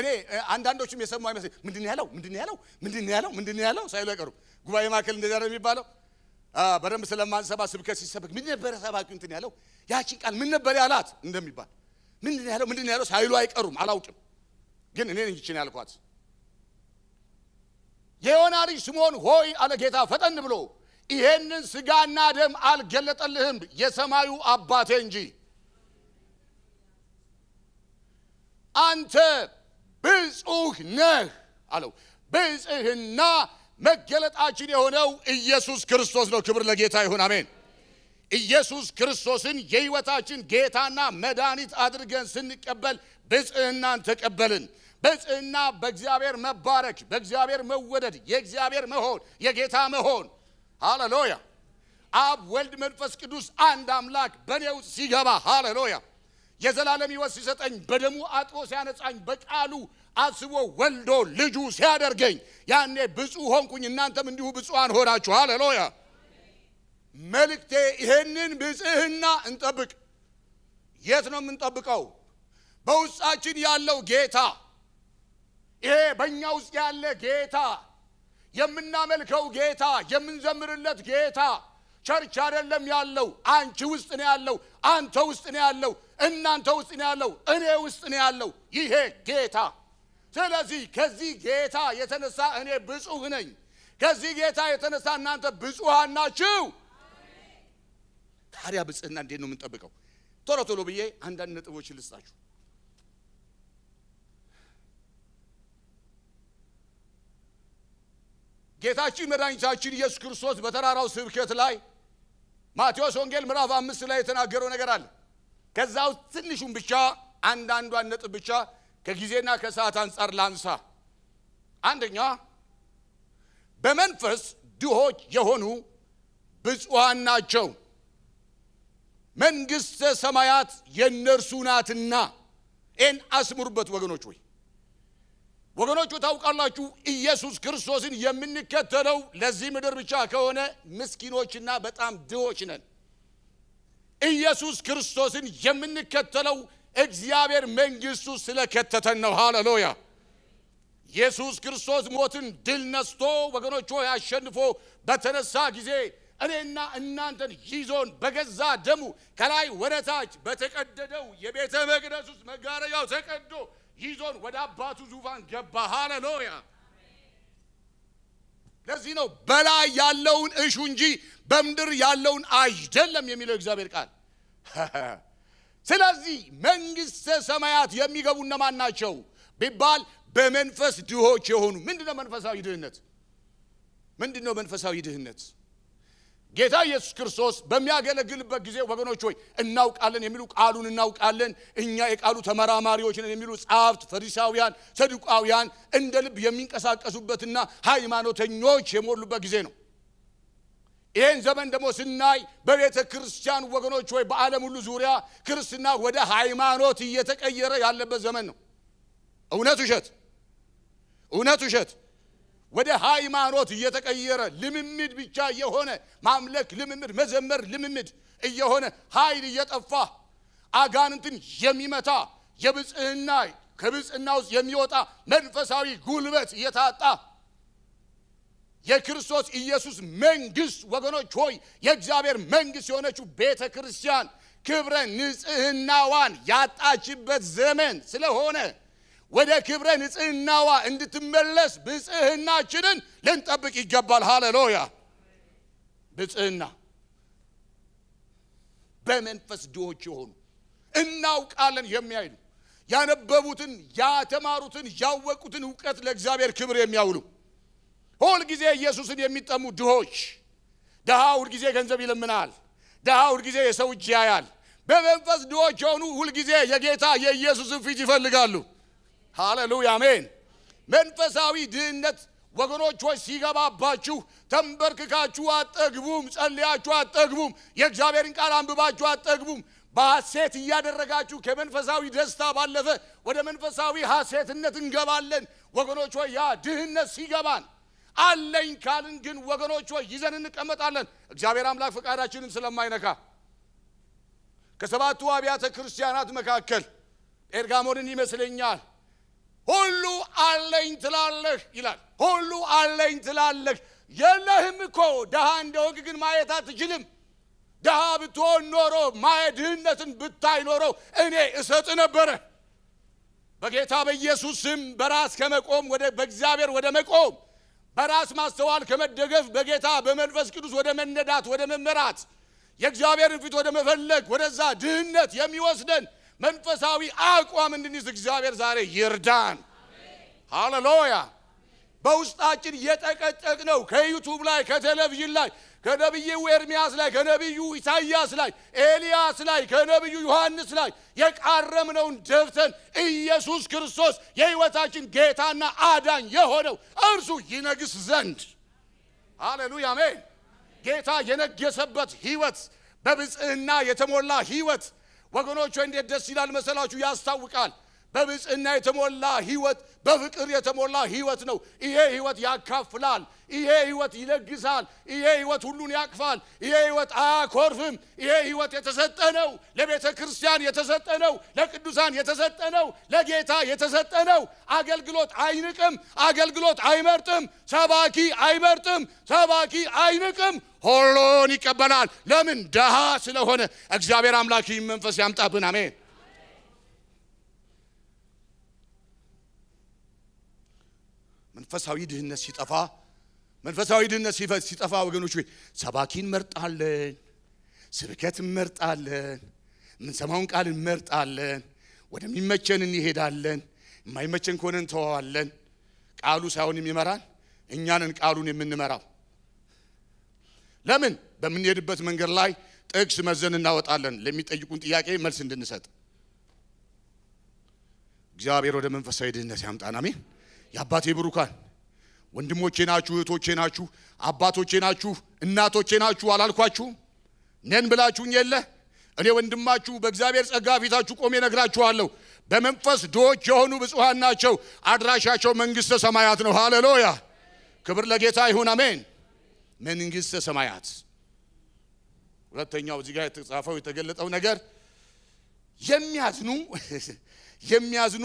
እኔ አንዳንዶችም የሰሙ አይመስል ምንድን ያለው ምንድን ያለው ምንድን ያለው ምንድን ያለው ሳይሉ አይቀሩም። ጉባኤ ማዕከል እንደዚያ ነው የሚባለው። በደንብ ስለማንሰባ ስብከት ሲሰበክ ምን ነበረ ሰባኪ እንትን ያለው ያቺን ቃል ምን ነበር ያላት እንደሚባል ምንድን ያለው ምንድን ያለው ሳይሉ አይቀሩም። አላውቅም ግን እኔ ይችን ያልኳት የዮና ልጅ ስምዖን ሆይ አለ ጌታ ፈጠን ብሎ ይሄንን ስጋና ደም አልገለጠልህም የሰማዩ አባቴ እንጂ አንተ ብጹህ ነህ አለው። ብጽህና መገለጣችን የሆነው ኢየሱስ ክርስቶስ ነው። ክብር ለጌታ ይሁን፣ አሜን። ኢየሱስ ክርስቶስን የህይወታችን ጌታና መድኃኒት አድርገን ስንቀበል ብጽህናን ተቀበልን። በጽና በእግዚአብሔር መባረክ፣ በእግዚአብሔር መወደድ፣ የእግዚአብሔር መሆን፣ የጌታ መሆን። ሃሌሉያ! አብ ወልድ፣ መንፈስ ቅዱስ አንድ አምላክ በእኔ ውስጥ ሲገባ፣ ሃሌሉያ! የዘላለም ሕይወት ሲሰጠኝ፣ በደሙ አጥቦ ሲያነጻኝ፣ በቃሉ አስቦ ወልዶ ልጁ ሲያደርገኝ፣ ያኔ ብፁዕ ሆንኩኝ። እናንተም እንዲሁ ብፁዓን ሆናችሁ፣ ሃሌሉያ! መልእክቴ ይህንን ብጽህና እንጠብቅ። የት ነው የምንጠብቀው? በውስጣችን ያለው ጌታ ይሄ በእኛ ውስጥ ያለ ጌታ የምናመልከው ጌታ የምንዘምርለት ጌታ ቸርች አይደለም ያለው፣ አንቺ ውስጥ ነው ያለው፣ አንተ ውስጥ ነው ያለው፣ እናንተ ውስጥ ነው ያለው፣ እኔ ውስጥ ነው ያለው ይሄ ጌታ። ስለዚህ ከዚህ ጌታ የተነሳ እኔ ብፁህ ነኝ። ከዚህ ጌታ የተነሳ እናንተ ብፁሃን ናችሁ። ታዲያ ብጽህና እንዴት ነው የምንጠብቀው? ቶሎ ቶሎ ብዬ አንዳንድ ነጥቦች ልስጣችሁ። ጌታችን መድኃኒታችን ኢየሱስ ክርስቶስ በተራራው ስብከት ላይ ማቴዎስ ወንጌል ምዕራፍ አምስት ላይ የተናገረው ነገር አለ። ከዛው ትንሹን ብቻ አንዳንዷን ነጥብ ብቻ ከጊዜና ከሰዓት አንጻር ላንሳ። አንደኛ በመንፈስ ድሆች የሆኑ ብፁዓን ናቸው፣ መንግሥተ ሰማያት የእነርሱ ናትና። ይህን አስምሩበት ወገኖች ወይ ወገኖቹ ታውቃላችሁ፣ ኢየሱስ ክርስቶስን የምንከተለው ለዚህ ምድር ብቻ ከሆነ ምስኪኖችና በጣም ድሆች ነን። ኢየሱስ ክርስቶስን የምንከተለው እግዚአብሔር መንግሥቱ ስለከተተን ነው። ሃሌሉያ! ኢየሱስ ክርስቶስ ሞትን ድል ነስቶ ወገኖች ሆይ አሸንፎ በተነሳ ጊዜ እኔና እናንተን ይዞን በገዛ ደሙ ከላይ ወደታች በተቀደደው የቤተ መቅደስ ውስጥ መጋረጃው ተቀዶ ይዞን ወደ አባቱ ዙፋን ገባ። ሃሌሉያ። ለዚህ ነው በላይ ያለውን እሹ እንጂ በምድር ያለውን አይደለም የሚለው እግዚአብሔር ቃል። ስለዚህ መንግስተ ሰማያት የሚገቡ እነማን ናቸው ቢባል በመንፈስ ድሆች የሆኑ ምንድነው መንፈሳዊ ድህነት? ምንድነው መንፈሳዊ ድህነት? ጌታ ኢየሱስ ክርስቶስ በሚያገለግልበት ጊዜ ወገኖች ሆይ እናውቃለን የሚሉ ቃሉን እናውቃለን። እኛ የቃሉ ተመራማሪዎች ነን የሚሉ ጻፍት ፈሪሳውያን፣ ሰዱቃውያን እንደ ልብ የሚንቀሳቀሱበትና ሃይማኖተኞች የሞሉበት ጊዜ ነው። ይህን ዘመን ደግሞ ስናይ በቤተ ክርስቲያን ወገኖች ወይ በዓለም ሁሉ ዙሪያ ክርስትና ወደ ሃይማኖት እየተቀየረ ያለበት ዘመን ነው። እውነት ውሸት፣ እውነት ውሸት ወደ ሃይማኖት እየተቀየረ ልምምድ ብቻ እየሆነ ማምለክ ልምምድ፣ መዘመር ልምምድ እየሆነ ኃይል እየጠፋ አጋንንትን የሚመታ የብጽህና ከብጽህና ውስጥ የሚወጣ መንፈሳዊ ጉልበት እየታጣ የክርስቶስ ኢየሱስ መንግስት ወገኖች ሆይ የእግዚአብሔር መንግስት የሆነችው ቤተ ክርስቲያን ክብረ ንጽህናዋን ያጣችበት ዘመን ስለሆነ ወደ ክብረ ንጽህናዋ እንድትመለስ ብጽህናችንን ልንጠብቅ ይገባል። ሃሌሉያ! ብጽህና በመንፈስ ድሆች የሆኑ እናውቃለን የሚያይሉ ያነበቡትን፣ ያተማሩትን፣ ያወቁትን እውቀት ለእግዚአብሔር ክብር የሚያውሉ ሁልጊዜ ኢየሱስን የሚጠሙ ድሆች። ድሃ ሁልጊዜ ገንዘብ ይለምናል። ድሃ ሁልጊዜ የሰው እጅ ያያል። በመንፈስ ድሆች የሆኑ ሁልጊዜ የጌታ የኢየሱስን ፊት ይፈልጋሉ። ሃሌሉያ አሜን። መንፈሳዊ ድህነት ወገኖች ሲገባባችሁ ተንበርክካችሁ አጠግቡም፣ ጸልያችሁ አጠግቡም፣ የእግዚአብሔርን ቃል አንብባችሁ አጠግቡም። በሐሴት እያደረጋችሁ ከመንፈሳዊ ደስታ ባለፈ ወደ መንፈሳዊ ሐሴትነት እንገባለን። ወገኖች ሆይ ያ ድህነት ሲገባን አለኝ ካልን ግን ወገኖች ሆይ ይዘን እንቀመጣለን። እግዚአብሔር አምላክ ፈቃዳችንን ስለማይነካ ከሰባቱ አብያተ ክርስቲያናት መካከል ጴርጋሞንን ይመስለኛል ሁሉ አለኝ ትላለሽ ይላል። ሁሉ አለኝ ትላለሽ። የለህም እኮ ድሃ እንደወግ ግን ማየት አትችልም። ድሃ ብትሆን ኖሮ ማየ ድህነትን ብታይ ኖሮ እኔ እሰጥ ነበረ። በጌታ በኢየሱስ ስም በራስ ከመቆም ወደ በእግዚአብሔር ወደ መቆም በራስ ማስተዋል ከመደገፍ በጌታ በመንፈስ ቅዱስ ወደ መነዳት ወደ መመራት የእግዚአብሔርን ፊት ወደ መፈለግ ወደዛ ድህነት የሚወስደን መንፈሳዊ አቋም እንድንይዝ እግዚአብሔር ዛሬ ይርዳን። ሃሌሉያ። በውስጣችን የጠቀጠቅ ነው። ከዩቱብ ላይ፣ ከቴሌቪዥን ላይ፣ ከነቢዩ ኤርሚያስ ላይ፣ ከነቢዩ ኢሳይያስ ላይ፣ ኤልያስ ላይ፣ ከነቢዩ ዮሐንስ ላይ የቃረምነውን ደፍተን ኢየሱስ ክርስቶስ የሕይወታችን ጌታና አዳኝ የሆነው እርሱ ይነግስ ዘንድ ሃሌሉያ፣ አሜን። ጌታ የነገሰበት ሕይወት በብጽህና የተሞላ ሕይወት ወገኖች እንዴት ደስ ይላል መሰላችሁ! ያስታውቃል። በብጽህና የተሞላ ህይወት፣ በፍቅር የተሞላ ህይወት ነው። ይሄ ህይወት ያካፍላል። ይሄ ህይወት ይለግሳል። ይሄ ህይወት ሁሉን ያቅፋል። ይሄ ህይወት አያኮርፍም። ይሄ ህይወት የተሰጠ ነው። ለቤተ ክርስቲያን የተሰጠ ነው። ለቅዱሳን የተሰጠ ነው። ለጌታ የተሰጠ ነው። አገልግሎት አይንቅም። አገልግሎት አይመርጥም። ሰባኪ አይመርጥም። ሰባኪ አይንቅም። ሁሉን ይቀበላል። ለምን? ደሃ ስለሆነ። እግዚአብሔር አምላክ መንፈስ ያምጣብን። አሜን። መንፈሳዊ ድህነት ሲጠፋ መንፈሳዊ ድህነት ሲጠፋ ወገኖች ሆይ ሰባኪን መርጣለን፣ ስብከት መርጣለን፣ የምንሰማውን ቃል እንመርጣለን፣ ወደሚመቸን እንሄዳለን፣ የማይመቸን ከሆነ እንተዋዋለን። ቃሉ ሳይሆን የሚመራን እኛንን ቃሉን የምንመራው ለምን በምንሄድበት መንገድ ላይ ጥቅስ መዘን እናወጣለን ለሚጠይቁን ጥያቄ መልስ እንድንሰጥ እግዚአብሔር ወደ መንፈሳዊ ድህነት ያምጣን አሜን የአባቴ ብሩካን ወንድሞቼ ናችሁ፣ እህቶቼ ናችሁ፣ አባቶቼ ናችሁ፣ እናቶቼ ናችሁ አላልኳችሁም? ነን ብላችሁኝ የለ እኔ ወንድማችሁ በእግዚአብሔር ጸጋ ፊታችሁ ቆሜ ነግራችኋለሁ። በመንፈስ ድሆች የሆኑ ብፁዓን ናቸው፣ አድራሻቸው መንግሥተ ሰማያት ነው። ሃሌሉያ! ክብር ለጌታ ይሁን፣ አሜን። መንግሥተ ሰማያት ሁለተኛው እዚህ ጋር የተጻፈው የተገለጠው ነገር የሚያዝኑ የሚያዝኑ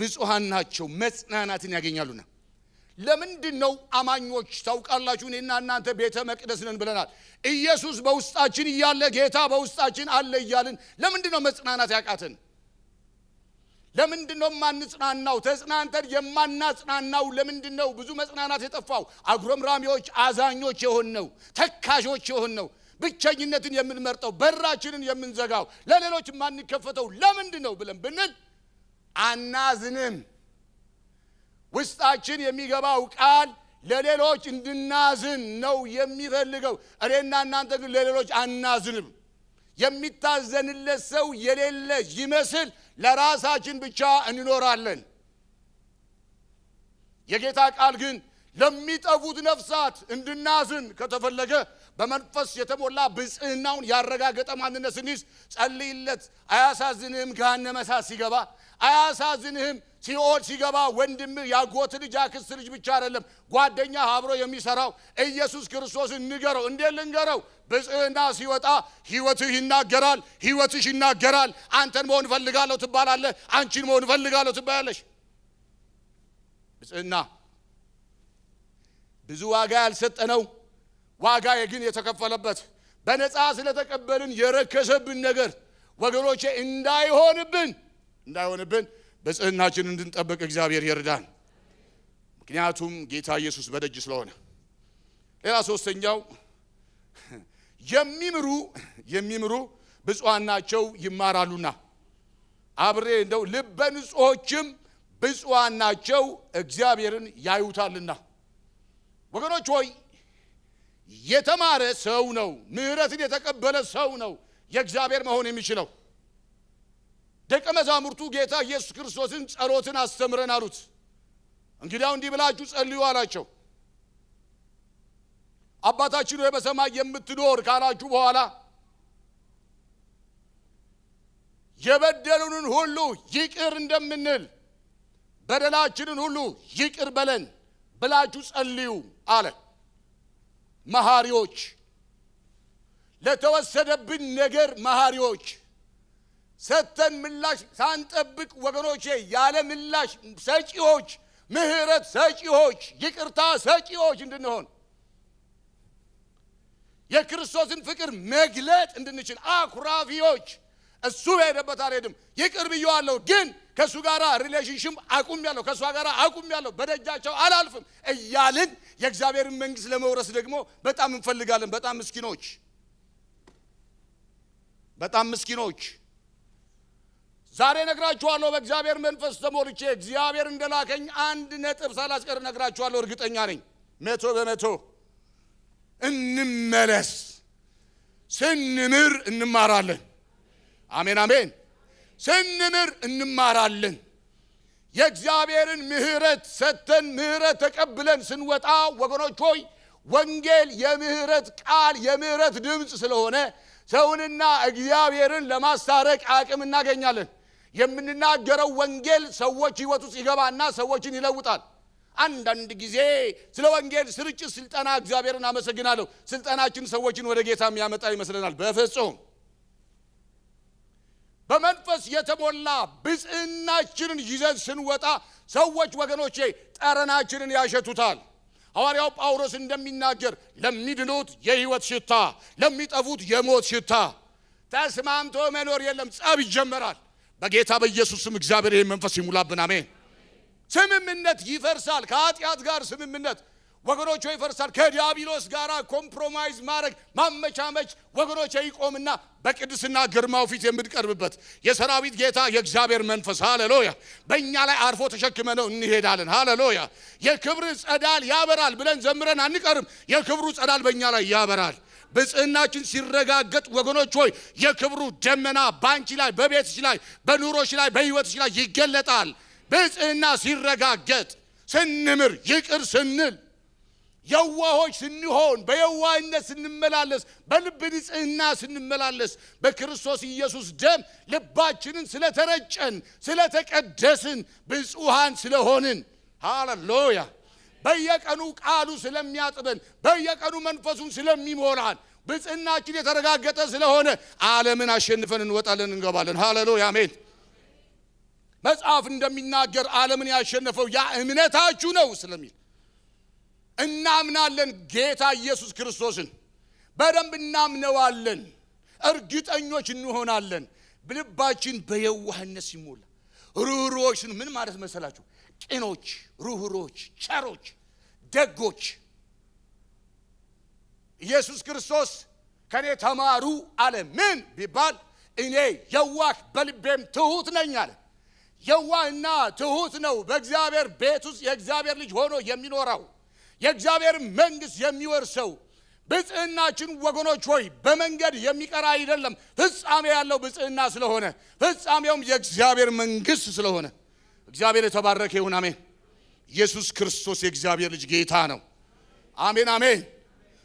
ብፁሃን ናቸው መጽናናትን ያገኛሉና። ለምንድን ነው አማኞች ታውቃላችሁ? እኔና እናንተ ቤተ መቅደስ ነን ብለናል። ኢየሱስ በውስጣችን እያለ ጌታ በውስጣችን አለ እያልን ለምንድን ነው መጽናናት ያቃትን? ለምንድን ነው የማንጽናናው? ተጽናንተን የማናጽናናው ለምንድን ነው? ብዙ መጽናናት የጠፋው አጉረምራሚዎች፣ አዛኞች የሆን ነው፣ ተካዦች የሆን ነው፣ ብቸኝነትን የምንመርጠው፣ በራችንን የምንዘጋው፣ ለሌሎች የማንከፈተው ለምንድን ነው ብለን ብንል አናዝንም። ውስጣችን የሚገባው ቃል ለሌሎች እንድናዝን ነው የሚፈልገው። እኔና እናንተ ግን ለሌሎች አናዝንም። የሚታዘንለት ሰው የሌለ ይመስል ለራሳችን ብቻ እንኖራለን። የጌታ ቃል ግን ለሚጠፉት ነፍሳት እንድናዝን ከተፈለገ በመንፈስ የተሞላ ብጽህናውን ያረጋገጠ ማንነት ስንይዝ ጸልይለት። አያሳዝንም ገሃነመ እሳት ሲገባ አያሳዝንህም? ሲኦል ሲገባ ወንድምህ ያጎት ልጅ አክስት ልጅ ብቻ አይደለም፣ ጓደኛ አብሮ የሚሰራው ኢየሱስ ክርስቶስን ንገረው። እንዴት ልንገረው? ብጽህና ሲወጣ ህይወትህ ይናገራል፣ ህይወትሽ ይናገራል። አንተን መሆን እፈልጋለሁ ትባላለህ፣ አንቺን መሆን እፈልጋለሁ ትባያለሽ። ብጽህና ብዙ ዋጋ ያልሰጠነው ዋጋ ግን የተከፈለበት በነፃ ስለተቀበልን የረከሰብን ነገር ወገኖቼ እንዳይሆንብን እንዳይሆንብን በጽህናችን እንድንጠብቅ እግዚአብሔር ይርዳን። ምክንያቱም ጌታ ኢየሱስ በደጅ ስለሆነ። ሌላ ሶስተኛው የሚምሩ የሚምሩ ብፁዓን ናቸው ይማራሉና። አብሬ እንደው ልበ ንጹሖችም ብፁዓን ናቸው እግዚአብሔርን ያዩታልና። ወገኖች ሆይ የተማረ ሰው ነው፣ ምሕረትን የተቀበለ ሰው ነው የእግዚአብሔር መሆን የሚችለው። ደቀ መዛሙርቱ ጌታ ኢየሱስ ክርስቶስን ጸሎትን አስተምረን አሉት። እንግዲያው እንዲህ ብላችሁ ጸልዩ አላቸው። አባታችን ሆይ በሰማይ የምትኖር ካላችሁ በኋላ የበደሉንን ሁሉ ይቅር እንደምንል በደላችንን ሁሉ ይቅር በለን ብላችሁ ጸልዩ አለ። መሐሪዎች፣ ለተወሰደብን ነገር መሐሪዎች ሰጥተን ምላሽ ሳንጠብቅ ወገኖቼ ያለ ምላሽ ሰጪዎች፣ ምህረት ሰጪዎች፣ ይቅርታ ሰጪዎች እንድንሆን የክርስቶስን ፍቅር መግለጥ እንድንችል አኩራፊዎች እሱ የሄደበት አልሄድም። ይቅር ብየዋለሁ፣ ግን ከእሱ ጋር ሪሌሽንሽፕ አቁም ያለሁ ከእሷ ጋር አቁም ያለሁ በደጃቸው አላልፍም እያልን የእግዚአብሔርን መንግስት ለመውረስ ደግሞ በጣም እንፈልጋለን። በጣም ምስኪኖች፣ በጣም ምስኪኖች ዛሬ ነግራችኋለሁ። በእግዚአብሔር መንፈስ ተሞልቼ እግዚአብሔር እንደላከኝ አንድ ነጥብ ሳላስቀር ነግራችኋለሁ። እርግጠኛ ነኝ መቶ በመቶ እንመለስ። ስንምር እንማራለን። አሜን አሜን። ስንምር እንማራለን። የእግዚአብሔርን ምሕረት ሰጥተን ምሕረት ተቀብለን ስንወጣ ወገኖች ሆይ ወንጌል የምህረት ቃል የምህረት ድምፅ ስለሆነ ሰውንና እግዚአብሔርን ለማስታረቅ አቅም እናገኛለን። የምንናገረው ወንጌል ሰዎች ህይወት ውስጥ ይገባና ሰዎችን ይለውጣል። አንዳንድ ጊዜ ስለ ወንጌል ስርጭት ስልጠና እግዚአብሔርን አመሰግናለሁ። ስልጠናችን ሰዎችን ወደ ጌታ የሚያመጣ ይመስለናል። በፍጹም በመንፈስ የተሞላ ብፅዕናችንን ይዘን ስንወጣ ሰዎች ወገኖቼ ጠረናችንን ያሸቱታል። ሐዋርያው ጳውሎስ እንደሚናገር ለሚድኑት የህይወት ሽታ፣ ለሚጠፉት የሞት ሽታ ተስማምቶ መኖር የለም። ጸብ ይጀመራል። በጌታ በኢየሱስም እግዚአብሔር ይህን መንፈስ ይሙላብን። አሜን። ስምምነት ይፈርሳል። ከኃጢአት ጋር ስምምነት ወገኖች ይፈርሳል። ከዲያብሎስ ጋር ኮምፕሮማይዝ ማድረግ ማመቻመች ወገኖች ይቆምና በቅድስና ግርማው ፊት የምንቀርብበት የሰራዊት ጌታ የእግዚአብሔር መንፈስ ሃሌሉያ በእኛ ላይ አርፎ ተሸክመ ነው እንሄዳለን። ሃሌሉያ የክብር ጸዳል ያበራል ብለን ዘምረን አንቀርም። የክብሩ ጸዳል በእኛ ላይ ያበራል። ብጽህናችን ሲረጋገጥ ወገኖች ሆይ የክብሩ ደመና ባንቺ ላይ፣ በቤትሽ ላይ፣ በኑሮሽ ላይ፣ በህይወትሽ ላይ ይገለጣል። ብጽህና ሲረጋገጥ ስንምር፣ ይቅር ስንል፣ የዋሆች ስንሆን፣ በየዋህነት ስንመላለስ፣ በልብ ንጽህና ስንመላለስ፣ በክርስቶስ ኢየሱስ ደም ልባችንን ስለተረጨን፣ ስለተቀደስን፣ ብፁሃን ስለሆንን ሃሌሉያ በየቀኑ ቃሉ ስለሚያጥበን፣ በየቀኑ መንፈሱን ስለሚሞራን ብጽህናችን የተረጋገጠ ስለሆነ ዓለምን አሸንፈን እንወጣለን፣ እንገባለን። ሃሌሉያ አሜን። መጽሐፍ እንደሚናገር ዓለምን ያሸነፈው ያ እምነታችሁ ነው ስለሚል እናምናለን። ጌታ ኢየሱስ ክርስቶስን በደንብ እናምነዋለን፣ እርግጠኞች እንሆናለን። ልባችን በየዋህነት ሲሞላ ርኅሩኆች ምን ማለት መሰላችሁ? ቅኖች፣ ርኅሩኆች፣ ቸሮች ደጎች ኢየሱስ ክርስቶስ ከኔ ተማሩ አለ። ምን ቢባል እኔ የዋህ በልቤም ትሁት ነኝ አለ። የዋህና ትሑት ነው በእግዚአብሔር ቤት ውስጥ የእግዚአብሔር ልጅ ሆኖ የሚኖረው የእግዚአብሔር መንግሥት የሚወርሰው። ብፅዕናችን ወገኖች ሆይ በመንገድ የሚቀራ አይደለም፣ ፍጻሜ ያለው ብፅዕና ስለሆነ፣ ፍጻሜውም የእግዚአብሔር መንግሥት ስለሆነ እግዚአብሔር የተባረከ ይሁን። አሜን። ኢየሱስ ክርስቶስ የእግዚአብሔር ልጅ ጌታ ነው። አሜን አሜን።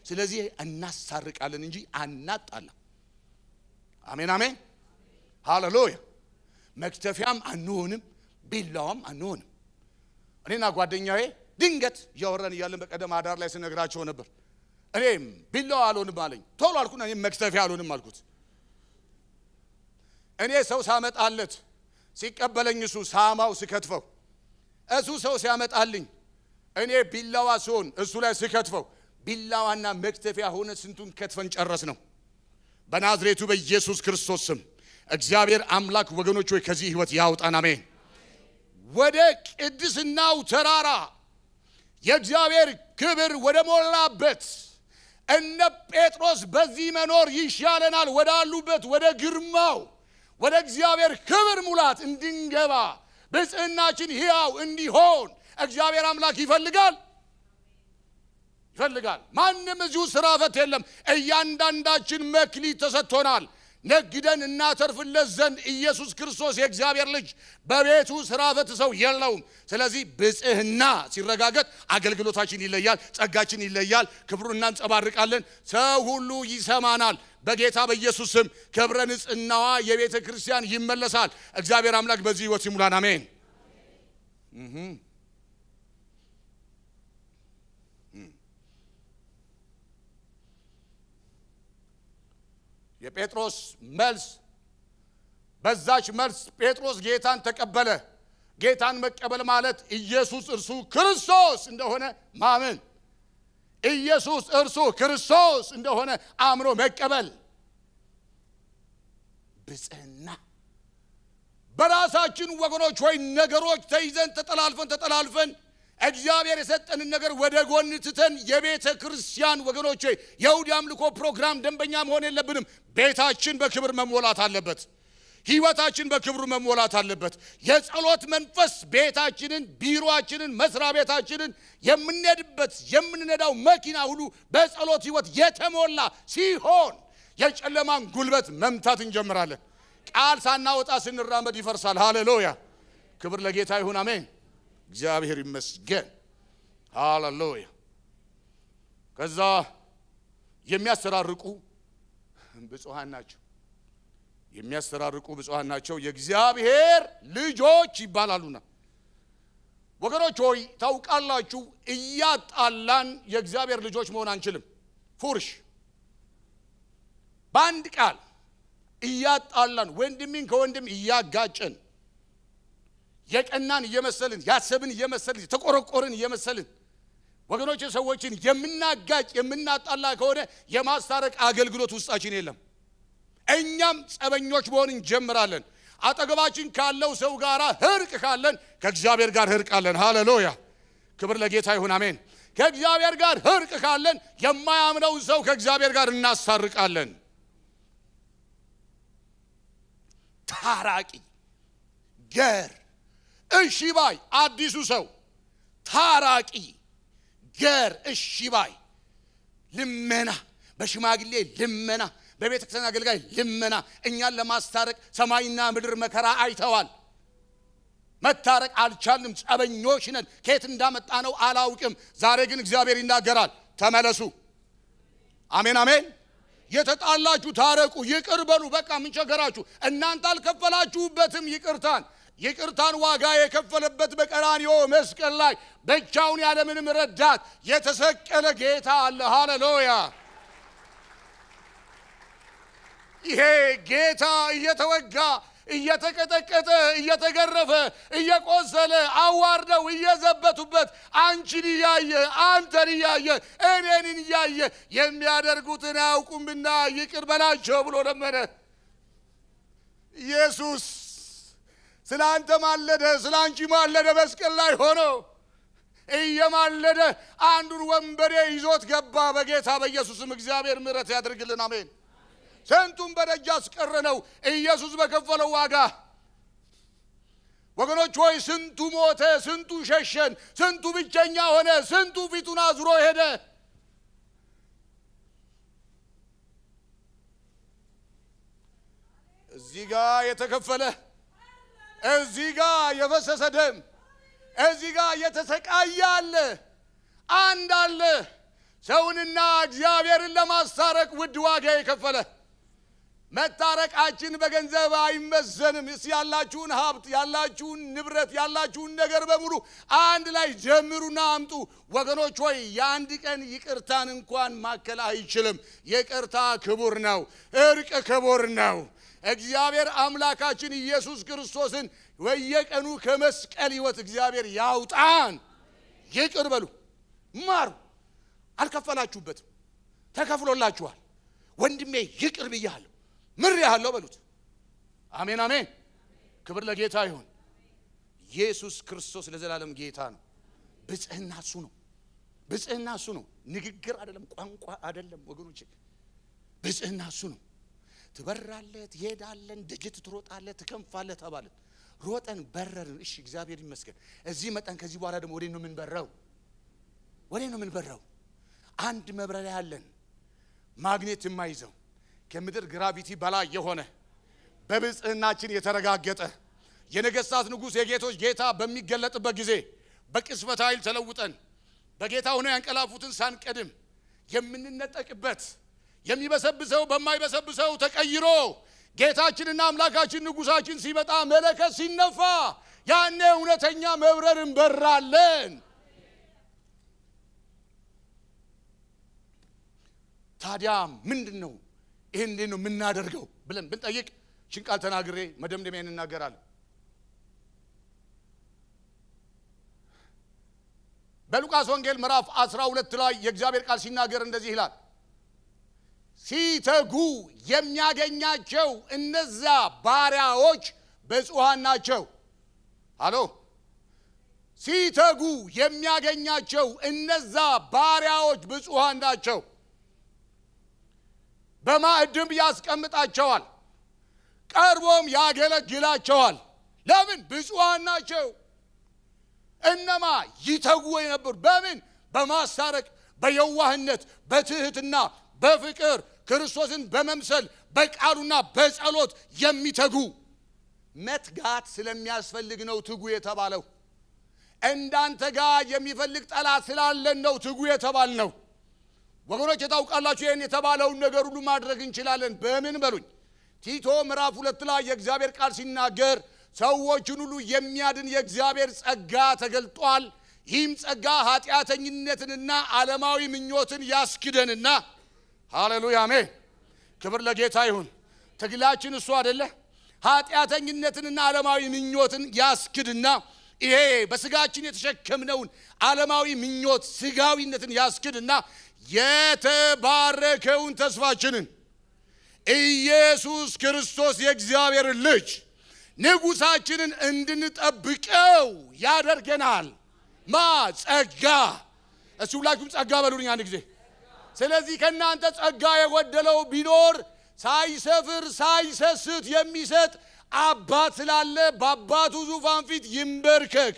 ስለዚህ እናሳርቃለን እንጂ አናጣላ። አሜን አሜን። ሃሌሉያ። መክተፊያም አንሆንም፣ ቢላዋም አንሆንም። እኔና ጓደኛዬ ድንገት እያወራን እያለን በቀደም አዳር ላይ ስነግራቸው ነበር። እኔም ቢላዋ አልሆንም አለኝ። ቶሎ አልኩና እኔም መክተፊያ አልሆንም አልኩት። እኔ ሰው ሳመጣለት ሲቀበለኝ እሱ ሳማው ስከትፈው እሱ ሰው ሲያመጣልኝ እኔ ቢላዋ ሲሆን እሱ ላይ ስከትፈው ቢላዋና መክተፊያ ሆነ። ስንቱን ከትፈን ጨረስ ነው። በናዝሬቱ በኢየሱስ ክርስቶስ ስም እግዚአብሔር አምላክ ወገኖች ሆይ ከዚህ ህይወት ያውጣን። አሜን። ወደ ቅድስናው ተራራ የእግዚአብሔር ክብር ወደ ሞላበት እነ ጴጥሮስ በዚህ መኖር ይሻለናል ወዳሉበት ወደ ግርማው ወደ እግዚአብሔር ክብር ሙላት እንድንገባ ብጽዕናችን ሕያው እንዲሆን እግዚአብሔር አምላክ ይፈልጋል ይፈልጋል። ማንም እዚሁ ስራ ፈት የለም። እያንዳንዳችን መክሊት ተሰጥቶናል። ነግደን እናተርፍለት ዘንድ ኢየሱስ ክርስቶስ የእግዚአብሔር ልጅ በቤቱ ስራ ፈት ሰው የለውም። ስለዚህ ብጽህና ሲረጋገጥ አገልግሎታችን ይለያል፣ ጸጋችን ይለያል፣ ክብሩን እናንጸባርቃለን። ሰው ሁሉ ይሰማናል። በጌታ በኢየሱስ ስም ክብረ ንጽህናዋ የቤተ ክርስቲያን ይመለሳል። እግዚአብሔር አምላክ በዚህ ህይወት ሲሙላን አሜን። የጴጥሮስ መልስ በዛች መልስ ጴጥሮስ ጌታን ተቀበለ። ጌታን መቀበል ማለት ኢየሱስ እርሱ ክርስቶስ እንደሆነ ማመን፣ ኢየሱስ እርሱ ክርስቶስ እንደሆነ አምኖ መቀበል ብጽህና በራሳችን ወገኖች ወይ ነገሮች ተይዘን ተጠላልፈን ተጠላልፈን እግዚአብሔር የሰጠንን ነገር ወደ ጎን ትተን የቤተ ክርስቲያን ወገኖች ሆይ የእሁድ አምልኮ ፕሮግራም ደንበኛ መሆን የለብንም። ቤታችን በክብር መሞላት አለበት። ህይወታችን በክብሩ መሞላት አለበት። የጸሎት መንፈስ ቤታችንን፣ ቢሮአችንን፣ መስሪያ ቤታችንን፣ የምንሄድበት የምንነዳው መኪና ሁሉ በጸሎት ህይወት የተሞላ ሲሆን የጨለማን ጉልበት መምታት እንጀምራለን። ቃል ሳናወጣ ስንራመድ ይፈርሳል። ሃሌሉያ! ክብር ለጌታ ይሁን። አሜን። እግዚአብሔር ይመስገን። ሃሌሉያ። ከዛ የሚያሰራርቁ ብፁሃን ናቸው። የሚያሰራርቁ ብፁሃን ናቸው፣ የእግዚአብሔር ልጆች ይባላሉና። ወገኖች ሆይ ታውቃላችሁ፣ እያጣላን የእግዚአብሔር ልጆች መሆን አንችልም። ፉርሽ በአንድ ቃል እያጣላን ወንድሜን ከወንድም እያጋጨን የቀናን እየመሰልን ያሰብን እየመሰልን የተቆረቆርን እየመሰልን ወገኖች ሰዎችን የምናጋጭ የምናጣላ ከሆነ የማስታረቅ አገልግሎት ውስጣችን የለም። እኛም ጸበኞች መሆን እንጀምራለን። አጠገባችን ካለው ሰው ጋር ህርቅ ካለን ከእግዚአብሔር ጋር ህርቅ አለን። ሃሌሉያ! ክብር ለጌታ ይሁን። አሜን። ከእግዚአብሔር ጋር ህርቅ ካለን የማያምነውን ሰው ከእግዚአብሔር ጋር እናስታርቃለን። ታራቂ ገር እሺ ባይ አዲሱ ሰው ታራቂ ገር እሺ ባይ ልመና በሽማግሌ ልመና በቤተ ክርስቲያን አገልጋይ ልመና እኛን ለማስታረቅ ሰማይና ምድር መከራ አይተዋል። መታረቅ አልቻልም። ጸበኞች ነን። ከየት እንዳመጣ ነው አላውቅም። ዛሬ ግን እግዚአብሔር ይናገራል፣ ተመለሱ። አሜን አሜን። የተጣላችሁ ታረቁ፣ ይቅር በሉ። በቃ ምን ቸገራችሁ? እናንተ አልከፈላችሁበትም ይቅርታን ይቅርታን ዋጋ የከፈለበት በቀራንዮ መስቀል ላይ ብቻውን ያለምንም ረዳት የተሰቀለ ጌታ አለ። ሃሌሉያ! ይሄ ጌታ እየተወጋ እየተቀጠቀጠ እየተገረፈ እየቆሰለ አዋርደው እየዘበቱበት አንቺን እያየ አንተን እያየ እኔንን እያየ የሚያደርጉትን አያውቁምና ይቅር በላቸው ብሎ ለመነ ኢየሱስ ስለ አንተ ማለደ፣ ስለ አንቺ ማለደ። መስቀል ላይ ሆኖ እየማለደ አንዱን ወንበዴ ይዞት ገባ። በጌታ በኢየሱስም እግዚአብሔር ምሕረት ያድርግልን። አሜን። ስንቱን በደጅ አስቀረ ነው ኢየሱስ በከፈለው ዋጋ ወገኖች ሆይ ስንቱ ሞተ፣ ስንቱ ሸሸን፣ ስንቱ ብቸኛ ሆነ፣ ስንቱ ፊቱን አዙሮ ሄደ። እዚህ ጋር የተከፈለ እዚህ ጋር የፈሰሰ ደም፣ እዚህ ጋር የተሰቃየ አለ፣ አንድ አለ። ሰውንና እግዚአብሔርን ለማስታረቅ ውድ ዋጋ የከፈለ መታረቃችን በገንዘብ አይመዘንም። እስ ያላችሁን ሀብት፣ ያላችሁን ንብረት፣ ያላችሁን ነገር በሙሉ አንድ ላይ ጀምሩና አምጡ። ወገኖች ሆይ የአንድ ቀን ይቅርታን እንኳን ማከል አይችልም። ይቅርታ ክቡር ነው። እርቅ ክቡር ነው። እግዚአብሔር አምላካችን ኢየሱስ ክርስቶስን በየቀኑ ከመስቀል ህይወት እግዚአብሔር ያውጣን። ይቅር በሉ፣ ማሩ። አልከፈላችሁበትም፣ ተከፍሎላችኋል። ወንድሜ ይቅር ብያለሁ፣ ምር ያለው በሉት። አሜን አሜን። ክብር ለጌታ ይሁን። ኢየሱስ ክርስቶስ ለዘላለም ጌታ ነው። ብጽህና እሱ ነው። ብጽህና እሱ ነው። ንግግር አይደለም፣ ቋንቋ አይደለም ወገኖች፣ ብጽህና እሱ ነው። ትበራለህ፣ ትሄዳለህ፣ እንደ ጅት ትሮጣለህ፣ ትከንፋለህ ሮጠን በረርን። እሺ እግዚአብሔር ይመስገን እዚህ መጠን። ከዚህ በኋላ ደግሞ ወዴት ነው የምንበረው? ወዴት ነው የምንበረው? አንድ መብረሪያ ያለን ማግኔት የማይዘው ከምድር ግራቪቲ በላይ የሆነ በብጽህናችን የተረጋገጠ የነገስታት ንጉሥ የጌቶች ጌታ በሚገለጥበት ጊዜ በቅስበት ኃይል ተለውጠን በጌታ ሆነ ያንቀላፉትን ሳንቀድም የምንነጠቅበት የሚበሰብሰው በማይበሰብሰው ተቀይሮ ጌታችንና አምላካችን ንጉሳችን ሲመጣ መለከት ሲነፋ ያኔ እውነተኛ መብረር እንበራለን። ታዲያ ምንድን ነው ይህን እንዴት ነው የምናደርገው ብለን ብንጠይቅ ሽንቃል ቃል ተናግሬ መደምደሚያን እናገራለን። በሉቃስ ወንጌል ምዕራፍ አስራ ሁለት ላይ የእግዚአብሔር ቃል ሲናገር እንደዚህ ይላል ሲተጉ የሚያገኛቸው እነዛ ባሪያዎች ብፁዓን ናቸው። አሎ ሲተጉ የሚያገኛቸው እነዛ ባሪያዎች ብፁዓን ናቸው። በማዕድም ያስቀምጣቸዋል፣ ቀርቦም ያገለግላቸዋል። ለምን? ብፁዓን ናቸው። እነማ ይተጉ የነበሩ በምን? በማስታረቅ፣ በየዋህነት፣ በትህትና፣ በፍቅር ክርስቶስን በመምሰል በቃሉና በጸሎት የሚተጉ መትጋት ስለሚያስፈልግ ነው ትጉ የተባለው። እንዳንተ ጋር የሚፈልግ ጠላት ስላለን ነው ትጉ የተባል ነው። ወገኖች የታውቃላችሁ ይህን የተባለውን ነገር ሁሉ ማድረግ እንችላለን። በምን በሉኝ። ቲቶ ምዕራፍ ሁለት ላይ የእግዚአብሔር ቃል ሲናገር ሰዎችን ሁሉ የሚያድን የእግዚአብሔር ጸጋ ተገልጧል። ይህም ጸጋ ኃጢአተኝነትንና ዓለማዊ ምኞትን ያስክደንና ሃሌሉያ አሜን። ክብር ለጌታ ይሁን። ትግላችን እሱ አደለ። ኃጢአተኝነትንና ዓለማዊ ምኞትን ያስክድና ይሄ በስጋችን የተሸከምነውን ዓለማዊ ምኞት ስጋዊነትን ያስክድና የተባረከውን ተስፋችንን ኢየሱስ ክርስቶስ የእግዚአብሔር ልጅ ንጉሳችንን እንድንጠብቀው ያደርገናል። ማ ጸጋ። እሱ ሁላችሁም ጸጋ በሉልኝ አንድ ጊዜ ስለዚህ ከእናንተ ጸጋ የጎደለው ቢኖር ሳይሰፍር ሳይሰስት የሚሰጥ አባት ስላለ በአባቱ ዙፋን ፊት ይንበርከክ።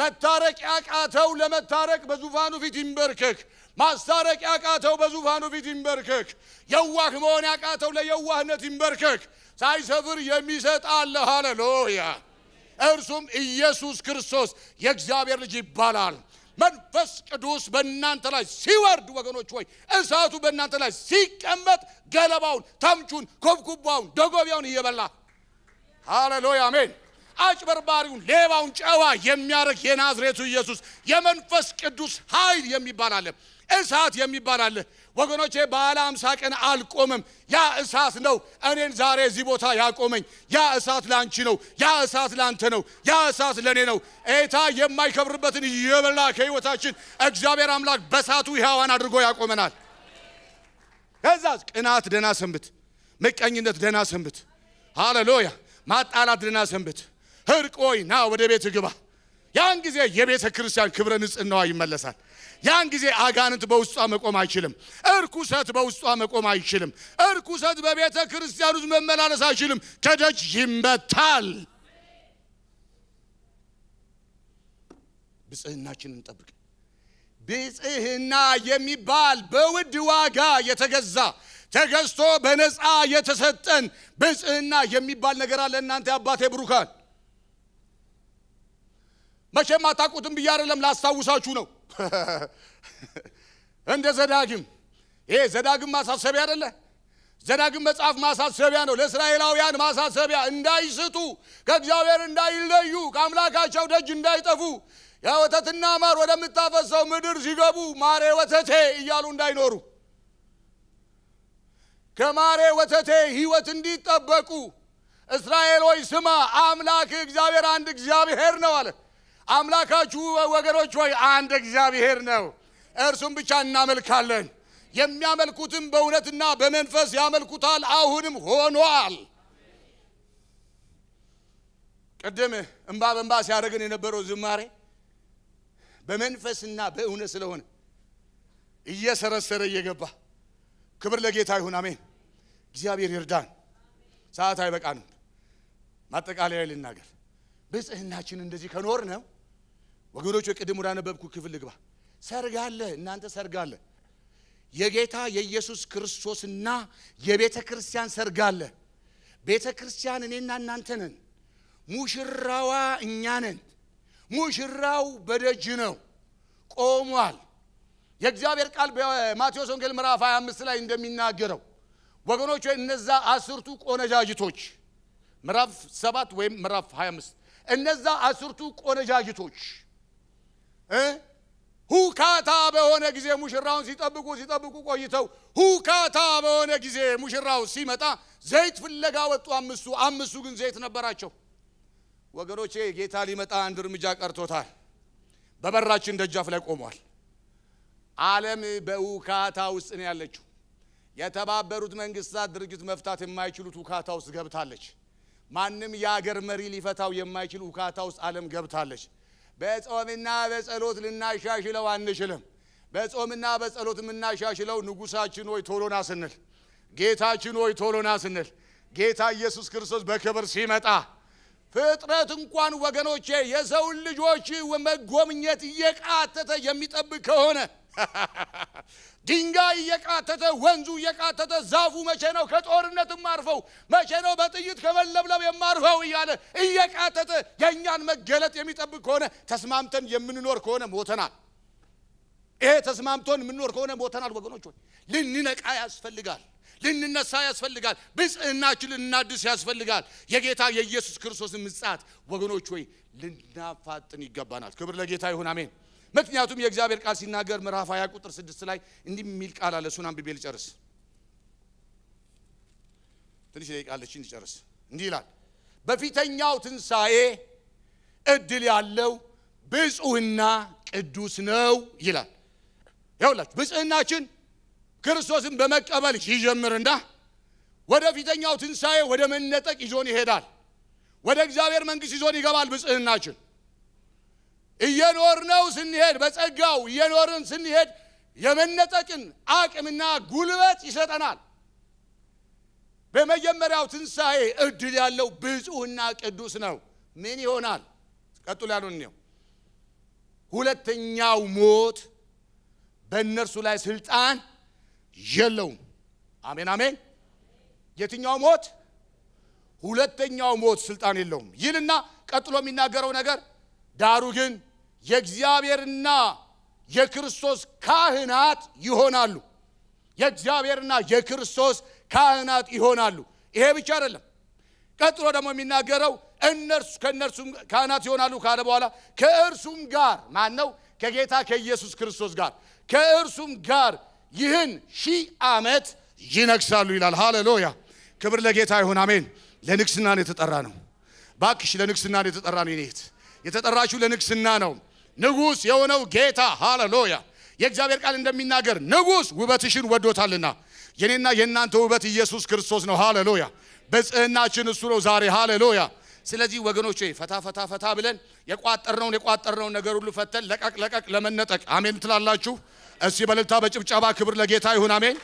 መታረቅ ያቃተው ለመታረቅ በዙፋኑ ፊት ይንበርከክ። ማስታረቅ ያቃተው በዙፋኑ ፊት ይንበርከክ። የዋህ መሆን ያቃተው ለየዋህነት ይንበርከክ። ሳይሰፍር የሚሰጥ አለ። ሃሌሉያ! እርሱም ኢየሱስ ክርስቶስ የእግዚአብሔር ልጅ ይባላል። መንፈስ ቅዱስ በእናንተ ላይ ሲወርድ ወገኖች ወይ እሳቱ በእናንተ ላይ ሲቀመጥ ገለባውን፣ ተምቹን፣ ኮብኩባውን ደጎቢያውን እየበላ ሃሌሉያ አሜን። አጭበርባሪውን፣ ሌባውን ጨዋ የሚያደርግ የናዝሬቱ ኢየሱስ የመንፈስ ቅዱስ ኃይል የሚባል አለ። እሳት የሚባል አለ። ወገኖቼ በዓለ አምሳ ቀን አልቆምም። ያ እሳት ነው እኔን ዛሬ እዚህ ቦታ ያቆመኝ። ያ እሳት ለአንቺ ነው። ያ እሳት ለአንተ ነው። ያ እሳት ለእኔ ነው። ኤታ የማይከብርበትን የበላ ከህይወታችን እግዚአብሔር አምላክ በእሳቱ ሕያዋን አድርጎ ያቆመናል። ከዛ ቅናት ደና ሰንብት፣ ምቀኝነት ደና ሰንብት፣ ሃሌሉያ ማጣላት ደና ሰንብት። ህርቆይ ና ወደ ቤት ግባ። ያን ጊዜ የቤተ ክርስቲያን ክብረ ንጽሕናዋ ይመለሳል። ያን ጊዜ አጋንንት በውስጧ መቆም አይችልም። እርኩሰት በውስጧ መቆም አይችልም። እርኩሰት በቤተ ክርስቲያን ውስጥ መመላለስ አይችልም። ከደጅ ይመታል። ብጽህናችንን እንጠብቅ። ብጽህና የሚባል በውድ ዋጋ የተገዛ ተገዝቶ በነፃ የተሰጠን ብጽህና የሚባል ነገር አለ። እናንተ አባቴ ብሩካን መቼም አታውቁትም ብዬ አይደለም ላስታውሳችሁ ነው። እንደ ዘዳግም ይሄ ዘዳግም ማሳሰቢያ አይደለ? ዘዳግም መጽሐፍ ማሳሰቢያ ነው። ለእስራኤላውያን ማሳሰቢያ እንዳይስቱ፣ ከእግዚአብሔር እንዳይለዩ፣ ከአምላካቸው ደጅ እንዳይጠፉ፣ የወተትና ማር ወደምታፈሰው ምድር ሲገቡ ማሬ ወተቴ እያሉ እንዳይኖሩ፣ ከማሬ ወተቴ ሕይወት እንዲጠበቁ እስራኤል ሆይ ስማ፣ አምላክ እግዚአብሔር አንድ እግዚአብሔር ነው አለ። አምላካችሁ ወገኖች ሆይ አንድ እግዚአብሔር ነው፣ እርሱም ብቻ እናመልካለን። የሚያመልኩትም በእውነትና በመንፈስ ያመልኩታል፣ አሁንም ሆኗል። ቅድም እንባ በእንባ ሲያደርገን የነበረው ዝማሬ በመንፈስና በእውነት ስለሆነ እየሰረሰረ እየገባ ክብር ለጌታ ይሁን። አሜን። እግዚአብሔር ይርዳን። ሰዓት አይበቃንም። ማጠቃለያ ልናገር። ብጽህናችን እንደዚህ ከኖር ነው ወገኖች ቅድም ወዳነበብኩ ክፍል ልግባ። ሰርጋለ እናንተ ሰርጋለ የጌታ የኢየሱስ ክርስቶስና የቤተ ክርስቲያን ሰርጋለ አለ። ቤተ ክርስቲያን እኔና እናንተ ነን። ሙሽራዋ እኛ ነን። ሙሽራው በደጅ ነው ቆሟል። የእግዚአብሔር ቃል በማቴዎስ ወንጌል ምዕራፍ 25 ላይ እንደሚናገረው ወገኖች ወይ እነዛ አስርቱ ቆነጃጅቶች ምዕራፍ 7 ወይም ምዕራፍ 25 እነዛ አስርቱ ቆነጃጅቶች ሁካታ በሆነ ጊዜ ሙሽራውን ሲጠብቁ ሲጠብቁ ቆይተው ሁካታ በሆነ ጊዜ ሙሽራው ሲመጣ ዘይት ፍለጋ ወጡ። አምስቱ አምስቱ ግን ዘይት ነበራቸው። ወገኖቼ ጌታ ሊመጣ አንድ እርምጃ ቀርቶታል። በበራችን ደጃፍ ላይ ቆሟል። ዓለም በውካታ ውስጥ ነው ያለችው። የተባበሩት መንግስታት ድርጅት መፍታት የማይችሉት ውካታ ውስጥ ገብታለች። ማንም የአገር መሪ ሊፈታው የማይችል ውካታ ውስጥ ዓለም ገብታለች። በጾምና በጸሎት ልናሻሽለው አንችልም። በጾምና በጸሎት የምናሻሽለው ንጉሳችን ሆይ ቶሎና ስንል፣ ጌታችን ሆይ ቶሎና ስንል፣ ጌታ ኢየሱስ ክርስቶስ በክብር ሲመጣ ፍጥረት እንኳን ወገኖቼ የሰው ልጆች መጎብኘት እየቃተተ የሚጠብቅ ከሆነ ድንጋይ እየቃተተ ወንዙ እየቃተተ ዛፉ መቼ ነው ከጦርነት የማርፈው? መቼ ነው በጥይት ከመለብለብ የማርፈው? እያለ እየቃተተ የእኛን መገለጥ የሚጠብቅ ከሆነ ተስማምተን የምንኖር ከሆነ ሞተናል። ይሄ ተስማምቶን የምንኖር ከሆነ ሞተናል። ወገኖች ሆይ ልንነቃ ያስፈልጋል። ልንነሳ ያስፈልጋል። ብጽህናችን ልናድስ ያስፈልጋል። የጌታ የኢየሱስ ክርስቶስን ምጽአት ወገኖች ሆይ ልናፋጥን ይገባናል። ክብር ለጌታ ይሁን፣ አሜን። ምክንያቱም የእግዚአብሔር ቃል ሲናገር ምዕራፍ ሀያ ቁጥር ስድስት ላይ እንዲህ የሚል ቃል አለ። እሱን አንብቤ ልጨርስ። ትንሽ ደቂቃ አለችኝ ልጨርስ። እንዲህ ይላል፣ በፊተኛው ትንሣኤ እድል ያለው ብፁህና ቅዱስ ነው ይላል። ይኸውላችሁ ብፅህናችን ክርስቶስን በመቀበል ይጀምርና ወደ ፊተኛው ትንሣኤ ወደ መነጠቅ ይዞን ይሄዳል። ወደ እግዚአብሔር መንግሥት ይዞን ይገባል ብፅህናችን። እየኖርነው ስንሄድ በጸጋው እየኖርን ስንሄድ የመነጠቅን አቅምና ጉልበት ይሰጠናል። በመጀመሪያው ትንሣኤ እድል ያለው ብፁዕና ቅዱስ ነው። ምን ይሆናል? ቀጥሎ ያሉን ነው። ሁለተኛው ሞት በእነርሱ ላይ ስልጣን የለውም። አሜን አሜን። የትኛው ሞት? ሁለተኛው ሞት ስልጣን የለውም ይልና ቀጥሎ የሚናገረው ነገር ዳሩ ግን የእግዚአብሔርና የክርስቶስ ካህናት ይሆናሉ። የእግዚአብሔርና የክርስቶስ ካህናት ይሆናሉ። ይሄ ብቻ አይደለም። ቀጥሎ ደግሞ የሚናገረው እነርሱ ከእነርሱም ካህናት ይሆናሉ ካለ በኋላ ከእርሱም ጋር ማን ነው? ከጌታ ከኢየሱስ ክርስቶስ ጋር ከእርሱም ጋር ይህን ሺህ ዓመት ይነግሳሉ ይላል። ሃሌሉያ! ክብር ለጌታ ይሁን። አሜን። ለንግስና ነው የተጠራ ነው። ባክሽ ለንግስና ነው የተጠራ ነው። የተጠራችሁ ለንግስና ነው። ንጉሥ የሆነው ጌታ ሃሌሉያ የእግዚአብሔር ቃል እንደሚናገር ንጉሥ ውበትሽን ወዶታልና የኔና የእናንተ ውበት ኢየሱስ ክርስቶስ ነው። ሃሌሉያ በጽህናችን እሱ ነው ዛሬ ሃሌሉያ። ስለዚህ ወገኖች ፈታ ፈታ ፈታ ብለን የቋጠርነውን የቋጠርነውን ነገር ሁሉ ፈተን ለቀቅ ለቀቅ ለመነጠቅ አሜን ትላላችሁ። እስቲ በልልታ በጭብጨባ ክብር ለጌታ ይሁን አሜን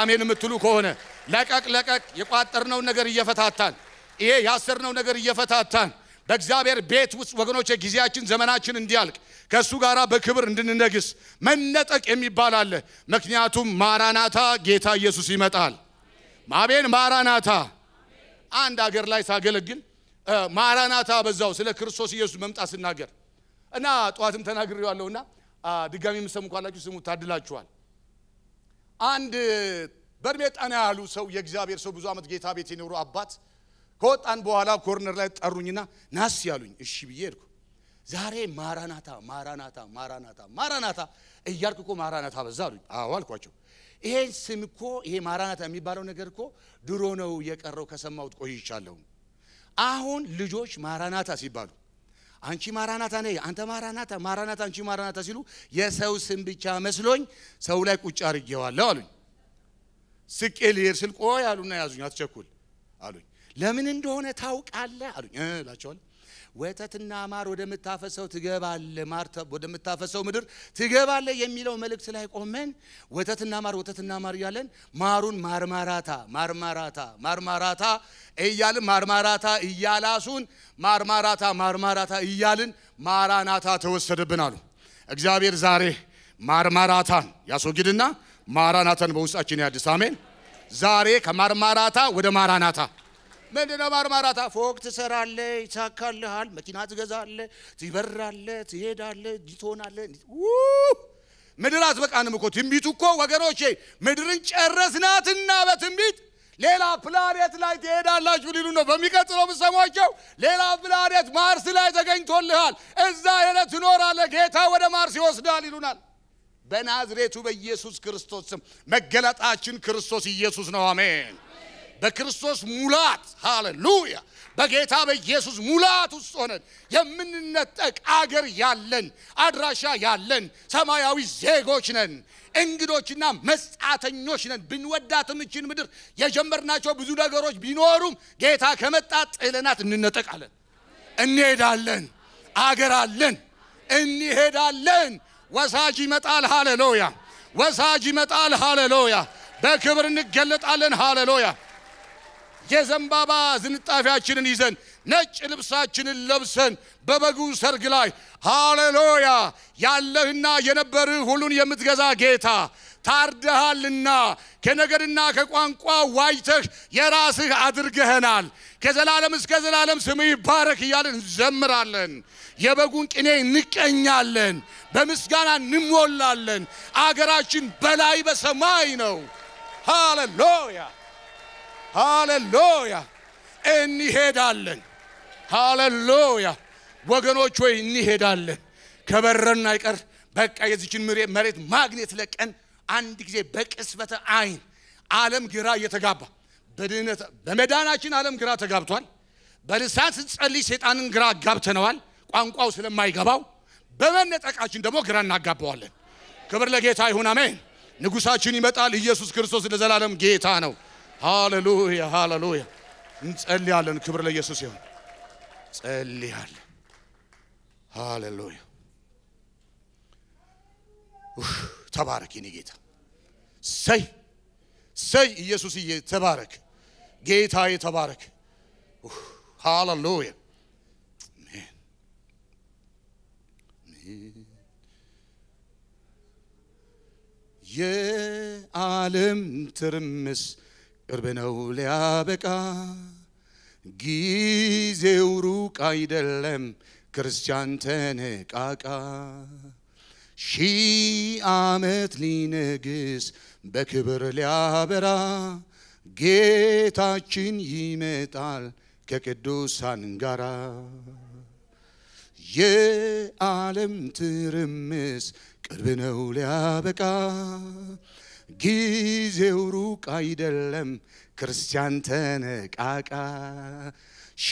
አሜን የምትሉ ከሆነ ለቀቅ ለቀቅ የቋጠርነውን ነገር እየፈታታን ይሄ ያሰርነው ነገር እየፈታታን በእግዚአብሔር ቤት ውስጥ ወገኖች ጊዜያችን ዘመናችን እንዲያልቅ ከእሱ ጋር በክብር እንድንነግስ መነጠቅ የሚባል አለ። ምክንያቱም ማራናታ ጌታ ኢየሱስ ይመጣል። ማቤን ማራናታ። አንድ አገር ላይ ሳገለግል ማራናታ በዛው ስለ ክርስቶስ ኢየሱስ መምጣት ስናገር እና ጠዋትም ተናግሬዋለሁና ድጋሚ የምሰሙ ካላችሁ ስሙ፣ ታድላችኋል። አንድ በእድሜ ጠና ያሉ ሰው የእግዚአብሔር ሰው ብዙ ዓመት ጌታ ቤት የኖሩ አባት ከወጣን በኋላ ኮርነር ላይ ጠሩኝና ናስ ያሉኝ፣ እሺ ብዬ ሄድኩ። ዛሬ ማራናታ ማራናታ ማራናታ ማራናታ እያልክ እኮ ማራናታ በዛ አሉኝ። አዎ አልኳቸው። ይሄን ስም እኮ ይሄ ማራናታ የሚባለው ነገር እኮ ድሮ ነው የቀረው፣ ከሰማሁት ቆይቻለሁ። አሁን ልጆች ማራናታ ሲባሉ አንቺ ማራናታ ነ አንተ ማራናታ፣ ማራናታ፣ አንቺ ማራናታ ሲሉ የሰው ስም ብቻ መስሎኝ ሰው ላይ ቁጭ አድርጌዋለሁ አሉኝ። ስቄ ልሄድ ስል ቆይ አሉና ያዙኝ። አትቸኩል አሉኝ። ለምን እንደሆነ ታውቃለህ አሉኝ እላቸዋለሁ ወተትና ማር ወደምታፈሰው ትገባለ ማር ወደምታፈሰው ምድር ትገባለ የሚለው መልእክት ላይ ቆመን ወተትና ማር ወተትና ማር እያለን ማሩን ማርማራታ ማርማራታ ማርማራታ እያልን ማርማራታ እያላሱን ማርማራታ ማርማራታ እያልን ማራናታ ተወሰደብን አሉ። እግዚአብሔር ዛሬ ማርማራታን ያስወግድና ማራናታን በውስጣችን ያድስ። አሜን። ዛሬ ከማርማራታ ወደ ማራናታ ነው ማርማራታ? ፎቅ ትሰራለህ፣ ይሳካልሃል፣ መኪና ትገዛለህ፣ ትበራለህ፣ ትሄዳለህ፣ ትሆናለህ። ምድር አትበቃንም እኮ ትንቢቱ እኮ ወገኖቼ፣ ምድርን ጨረስናትና በትንቢት ሌላ ፕላኔት ላይ ትሄዳላችሁ ሊሉ ነው። በሚቀጥለው ብሰሟቸው ሌላ ፕላኔት ማርስ ላይ ተገኝቶልሃል፣ እዛ ሄደህ ትኖራለህ፣ ጌታ ወደ ማርስ ይወስዳል ይሉናል። በናዝሬቱ በኢየሱስ ክርስቶስ ስም መገለጣችን ክርስቶስ ኢየሱስ ነው። አሜን። በክርስቶስ ሙላት ሃሌሉያ፣ በጌታ በኢየሱስ ሙላት ውስጥ ሆነን የምንነጠቅ አገር ያለን አድራሻ ያለን ሰማያዊ ዜጎች ነን። እንግዶችና መጻተኞች ነን። ብንወዳትም እችን ምድር የጀመርናቸው ብዙ ነገሮች ቢኖሩም ጌታ ከመጣ ጥለናት እንነጠቃለን፣ እንሄዳለን። አገር አለን፣ እንሄዳለን። ወሳጅ ይመጣል። ሃሌሉያ! ወሳጅ ይመጣል። ሃሌሉያ! በክብር እንገለጣለን። ሃሌሉያ! የዘንባባ ዝንጣፊያችንን ይዘን ነጭ ልብሳችንን ለብሰን በበጉ ሰርግ ላይ ሃሌሉያ ያለህና የነበርህ ሁሉን የምትገዛ ጌታ ታርደሃልና ከነገድና ከቋንቋ ዋጅተህ የራስህ አድርገህናል። ከዘላለም እስከ ዘላለም ስም ይባረክ እያለን እንዘምራለን። የበጉን ቅኔ እንቀኛለን፣ በምስጋና እንሞላለን። አገራችን በላይ በሰማይ ነው። ሃሌሉያ ሃሌሉያ እንሄዳለን። ሃሌሉያ ወገኖች ሆይ እንሄዳለን። ከበረን አይቀር በቃ የዚችን መሬት ማግኘት ለቀን አንድ ጊዜ በቅስበተ አይን ዓለም ግራ እየተጋባ በድህነት በመዳናችን ዓለም ግራ ተጋብቷል። በልሳን ስንጸልይ ሰይጣንን ግራ አጋብተነዋል። ቋንቋው ስለማይገባው በመነጠቃችን ደግሞ ግራ እናጋባዋለን። ክብር ለጌታ ይሁን፣ አሜን። ንጉሳችን ይመጣል። ኢየሱስ ክርስቶስ ለዘላለም ጌታ ነው። ሃሌሉያ ሃሌሉያ። እንጸልያለን። ክብር ለኢየሱስ ይሁን። ጸልያለን። ሃሌሉያ። ተባረክ የኔ ጌታ። ሰይ ሰይ፣ ኢየሱስዬ ተባረክ፣ ጌታዬ ተባረክ። ሃሌሉያ የዓለም ትርምስ ቅርብ ነው ሊያበቃ ጊዜው ሩቅ አይደለም። ክርስቲያን ተነቃቃ። ሺህ ዓመት ሊነግስ በክብር ሊያበራ ጌታችን ይመጣል ከቅዱሳን ጋራ። የዓለም ትርምስ ቅርብ ነው ሊያበቃ ጊዜው ሩቅ አይደለም፣ ክርስቲያን ተነቃቃ። ሺ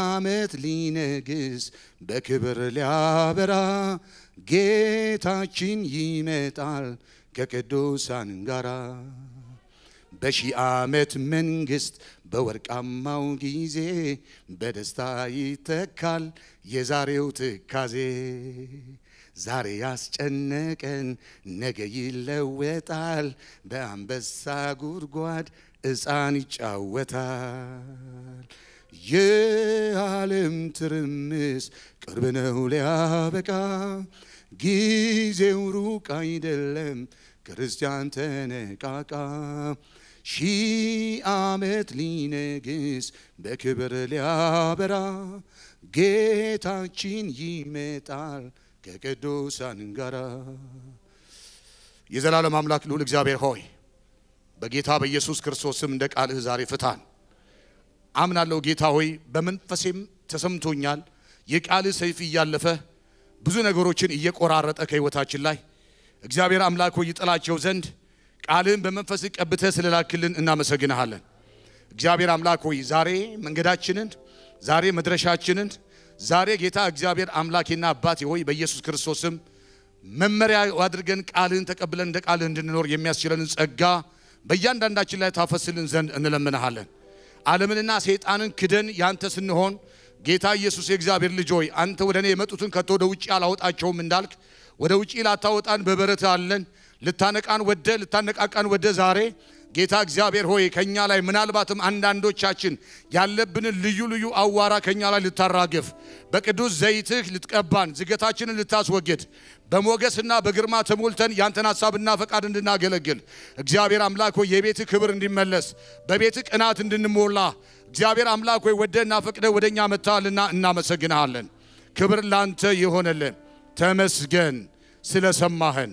ዓመት ሊነግስ በክብር ሊያበራ ጌታችን ይመጣል ከቅዱሳን ጋራ። በሺ ዓመት መንግሥት በወርቃማው ጊዜ በደስታ ይተካል የዛሬው ትካዜ። ዛሬ ያስጨነቀን ነገ ይለወጣል። በአንበሳ ጉድጓድ ሕፃን ይጫወታል። የዓለም ትርምስ ቅርብ ነው ሊያበቃ፣ ጊዜው ሩቅ አይደለም። ክርስቲያን ተነቃቃ። ሺህ ዓመት ሊነግስ በክብር ሊያበራ ጌታችን ይመጣል። ከቅዱሳን ጋራ የዘላለም አምላክ ልዑል እግዚአብሔር ሆይ በጌታ በኢየሱስ ክርስቶስ ስም እንደ ቃልህ ዛሬ ፍታን። አምናለሁ ጌታ ሆይ በመንፈሴም ተሰምቶኛል። የቃልህ ሰይፍ እያለፈ ብዙ ነገሮችን እየቆራረጠ ከህይወታችን ላይ እግዚአብሔር አምላክ ሆይ ይጥላቸው ዘንድ ቃልህን በመንፈስ ቀብተህ ስለላክልን እናመሰግንሃለን። እግዚአብሔር አምላክ ሆይ ዛሬ መንገዳችንን ዛሬ መድረሻችንን ዛሬ ጌታ እግዚአብሔር አምላኬና አባቴ ሆይ በኢየሱስ ክርስቶስም መመሪያ አድርገን ቃልን ተቀብለን እንደ ቃልህ እንድንኖር የሚያስችለንን ጸጋ በእያንዳንዳችን ላይ ታፈስልን ዘንድ እንለምንሃለን። ዓለምንና ሰይጣንን ክደን ያንተ ስንሆን ጌታ ኢየሱስ የእግዚአብሔር ልጅ ሆይ አንተ ወደ እኔ የመጡትን ከቶ ወደ ውጭ አላወጣቸውም እንዳልክ ወደ ውጪ ላታወጣን በበረት አለን። ልታነቃን ወደ ልታነቃቃን ወደ ዛሬ ጌታ እግዚአብሔር ሆይ ከኛ ላይ ምናልባትም አንዳንዶቻችን ያለብንን ልዩ ልዩ አዋራ ከኛ ላይ ልታራግፍ፣ በቅዱስ ዘይትህ ልትቀባን፣ ዝገታችንን ልታስወግድ፣ በሞገስና በግርማ ተሞልተን ያንተን ሀሳብና ፈቃድ እንድናገለግል እግዚአብሔር አምላክ ሆይ የቤት ክብር እንዲመለስ፣ በቤት ቅናት እንድንሞላ እግዚአብሔር አምላክ ሆይ ወደህና ፈቅደህ ወደ እኛ መጥተሃልና እናመሰግንሃለን። ክብር ላንተ ይሆነልን። ተመስገን ስለሰማህን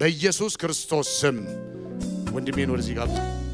በኢየሱስ ክርስቶስ ስም What do you mean what does he got